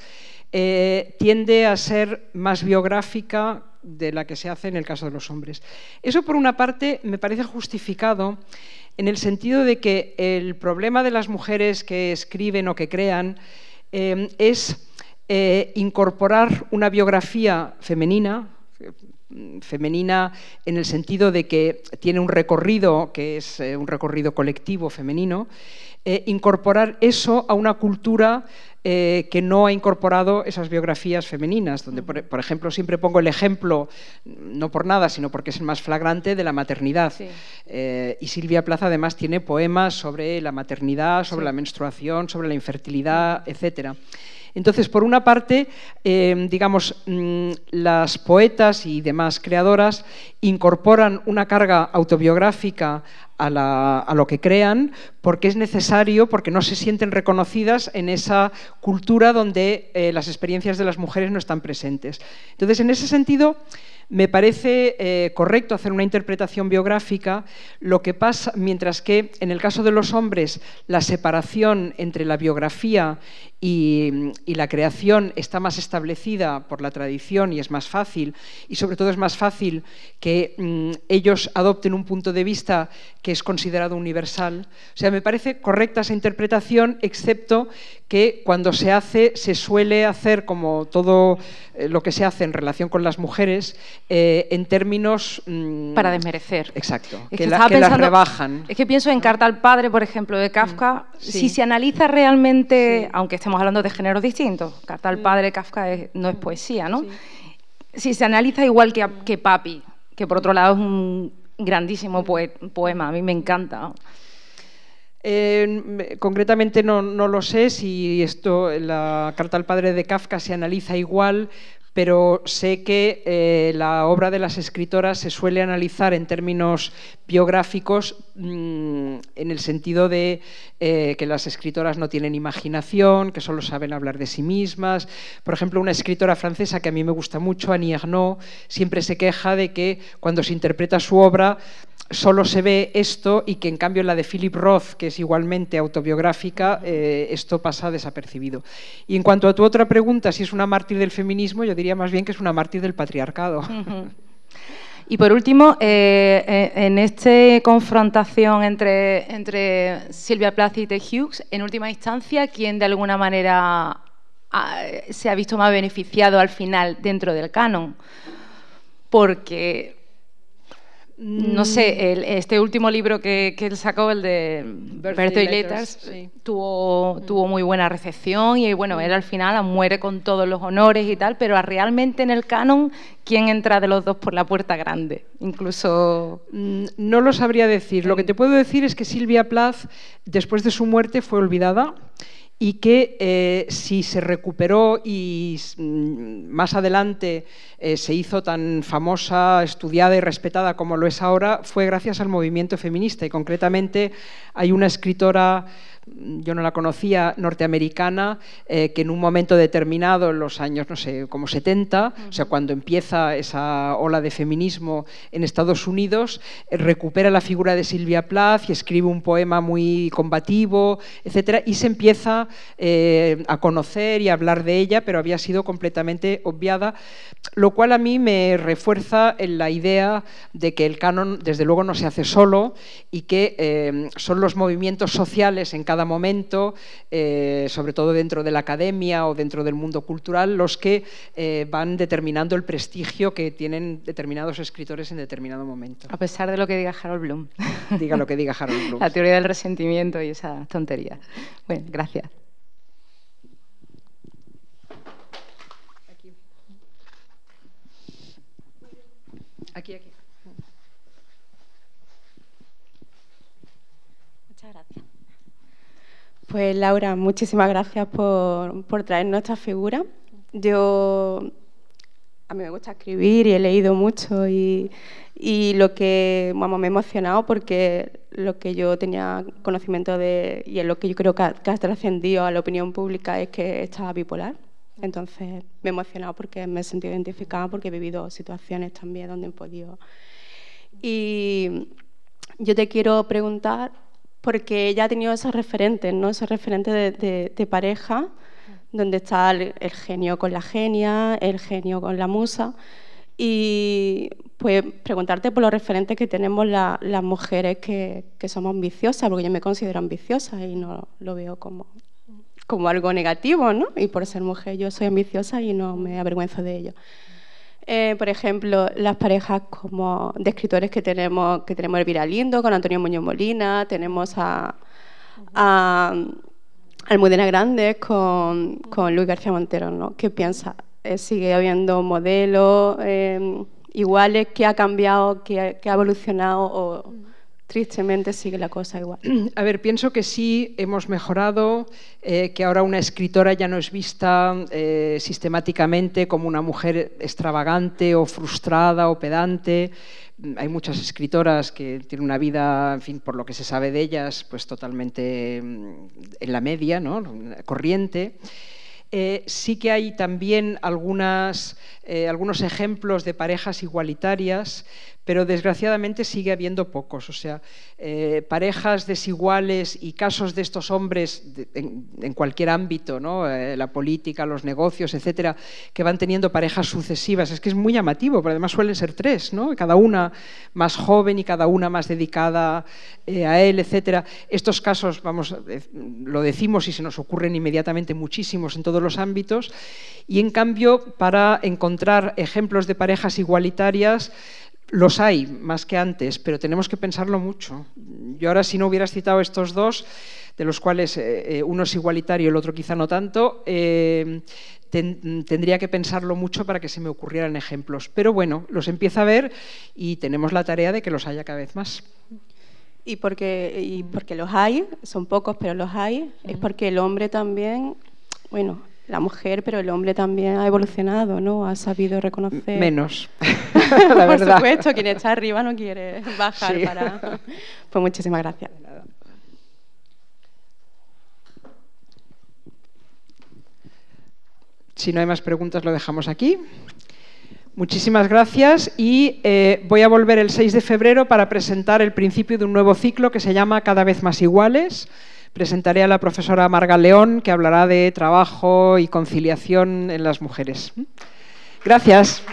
eh, tiende a ser más biográfica de la que se hace en el caso de los hombres. Eso, por una parte, me parece justificado en el sentido de que el problema de las mujeres que escriben o que crean em, es eh, incorporar una biografía femenina, femenina en el sentido de que tiene un recorrido, que es eh, un recorrido colectivo femenino, eh, incorporar eso a una cultura eh, que no ha incorporado esas biografías femeninas, donde, por, ejemplo, siempre pongo el ejemplo, no por nada, sino porque es el más flagrante, de la maternidad. Eh, y Silvia Plaza además tiene poemas sobre la maternidad, sobre la menstruación, sobre la infertilidad, etcétera. Entonces, por una parte, em, digamos, mm, las poetas y demás creadoras incorporan una carga autobiográfica a, lo que crean, porque es necesario, porque no se sienten reconocidas en esa cultura donde eh, las experiencias de las mujeres no están presentes. Entonces, en ese sentido, me parece eh, correcto hacer una interpretación biográfica, lo que pasa, mientras que en el caso de los hombres, la separación entre la biografía y, la creación está más establecida por la tradición y es más fácil, y sobre todo es más fácil que mm, ellos adopten un punto de vista que es considerado universal. O sea, me parece correcta esa interpretación, excepto que cuando se hace, se suele hacer como todo eh, lo que se hace en relación con las mujeres eh, en términos... Mm, Para desmerecer. Exacto, que, las rebajan. Es que pienso en Carta al Padre, por ejemplo, de Kafka, mm, si se analiza realmente, aunque esté hablando de géneros distintos. Carta al mm. padre de Kafka no es mm. poesía, ¿no? Si se analiza igual que, Papi, que por otro lado es un grandísimo mm. poema, a mí me encanta. Eh, concretamente no, no, lo sé si esto, la carta al padre de Kafka se analiza igual, pero sé que eh, la obra de las escritoras se suele analizar en términos biográficos mm, en el sentido de eh, que las escritoras no tienen imaginación, que solo saben hablar de sí mismas. Por ejemplo, una escritora francesa que a mí me gusta mucho, Annie Ernaux, siempre se queja de que cuando se interpreta su obra solo se ve esto y que en cambio la de Philip Roth, que es igualmente autobiográfica, eh, esto pasa desapercibido. Y en cuanto a tu otra pregunta, si es una mártir del feminismo, yo diría más bien que es una mártir del patriarcado. Y por último, eh, eh, en esta confrontación entre, entre Silvia Plath y Hughes, en última instancia, ¿quién de alguna manera ah, se ha visto más beneficiado al final dentro del canon? Porque no sé, mm. este último libro que, que, él sacó, el de Berto Letters, tuvo, mm. tuvo muy buena recepción y bueno, mm. él al final muere con todos los honores y tal, pero realmente en el canon, ¿quién entra de los dos por la puerta grande? Incluso... no lo sabría decir. Lo que te puedo decir es que Silvia Plath, después de su muerte, fue olvidada y que eh, si se recuperó y mm, más adelante eh, se hizo tan famosa, estudiada y respetada como lo es ahora, fue gracias al movimiento feminista. Y concretamente hay una escritora yo no la conocía, norteamericana, eh, que en un momento determinado, en los años, no sé, como 70, o sea, cuando empieza esa ola de feminismo en Estados Unidos, eh, recupera la figura de Silvia Plath y escribe un poema muy combativo, etcétera, y se empieza eh, a conocer y a hablar de ella, pero había sido completamente obviada, lo cual a mí me refuerza en la idea de que el canon, desde luego, no se hace solo y que son los movimientos sociales en cada momento, eh, sobre todo dentro de la academia o dentro del mundo cultural, los que eh, van determinando el prestigio que tienen determinados escritores en determinado momento. A pesar de lo que diga Harold Bloom. *laughs* Diga lo que diga Harold *laughs* Bloom. la teoría del resentimiento y esa tontería. Bueno, gracias. Aquí, aquí. Pues Laura, muchísimas gracias por, por traernos esta figura. Yo a mí me gusta escribir y he leído mucho y, y lo que me he emocionado porque lo que yo tenía conocimiento de y es lo que yo creo que ha, que ha trascendido a la opinión pública es que estaba bipolar. Entonces me he emocionado porque me he sentido identificada porque he vivido situaciones también donde he podido. Y yo te quiero preguntar porque ella ha tenido esos referentes, ¿no? Esos referentes de, pareja, donde está el, genio con la genia, el genio con la musa. Y pues preguntarte por los referentes que tenemos las mujeres que, que, somos ambiciosas, porque yo me considero ambiciosa y no lo veo como, como algo negativo, ¿no? Y por ser mujer yo soy ambiciosa y no me avergüenzo de ello. Eh, por ejemplo, las parejas como de escritores que tenemos, que tenemos Elvira Lindo con Antonio Muñoz Molina, tenemos a, a Almudena Grandes con, Luis García Montero, ¿no? ¿Qué piensa? Eh, ¿Sigue habiendo modelos eh, iguales? ¿Qué ha cambiado? ¿Qué ha, evolucionado? O, mm tristemente sigue la cosa igual. *clears throat* A ver, pienso que sí, hemos mejorado, eh, que ahora una escritora ya no es vista eh, sistemáticamente como una mujer extravagante o frustrada o pedante. Hay muchas escritoras que tienen una vida, en fin, por lo que se sabe de ellas, pues totalmente mm, en la media, ¿no? corriente. Eh, sí que hay también algunos ejemplos de parejas igualitarias pero desgraciadamente sigue habiendo pocos. O sea, eh, parejas desiguales y casos de estos hombres en, cualquier ámbito, eh, la política, los negocios, etcétera, que van teniendo parejas sucesivas. Es que es muy llamativo, pero además suelen ser tres, ¿no? cada una más joven y cada una más dedicada eh, a él, etcétera. Estos casos, vamos, lo decimos y se nos ocurren inmediatamente muchísimos en todos los ámbitos. Y en cambio, para encontrar ejemplos de parejas igualitarias, los hay, más que antes, pero tenemos que pensarlo mucho. Yo ahora, si no hubieras citado estos dos, de los cuales eh, eh, uno es igualitario, y el otro quizá no tanto, eh, tendría que pensarlo mucho para que se me ocurrieran ejemplos. Pero bueno, los empieza a ver y tenemos la tarea de que los haya cada vez más. Y porque, y porque los hay, son pocos, pero los hay, es porque el hombre también, bueno, la mujer, pero el hombre también ha evolucionado, ¿no? Ha sabido reconocer. Menos. *laughs* *laughs* Por supuesto, quien está arriba no quiere bajar para. *laughs* Pues muchísimas gracias. Si no hay más preguntas, lo dejamos aquí. Muchísimas gracias y eh, voy a volver el 6 de febrero para presentar el principio de un nuevo ciclo que se llama Cada vez más iguales presentaré a la profesora Marga León, que hablará de trabajo y conciliación en las mujeres. Gracias.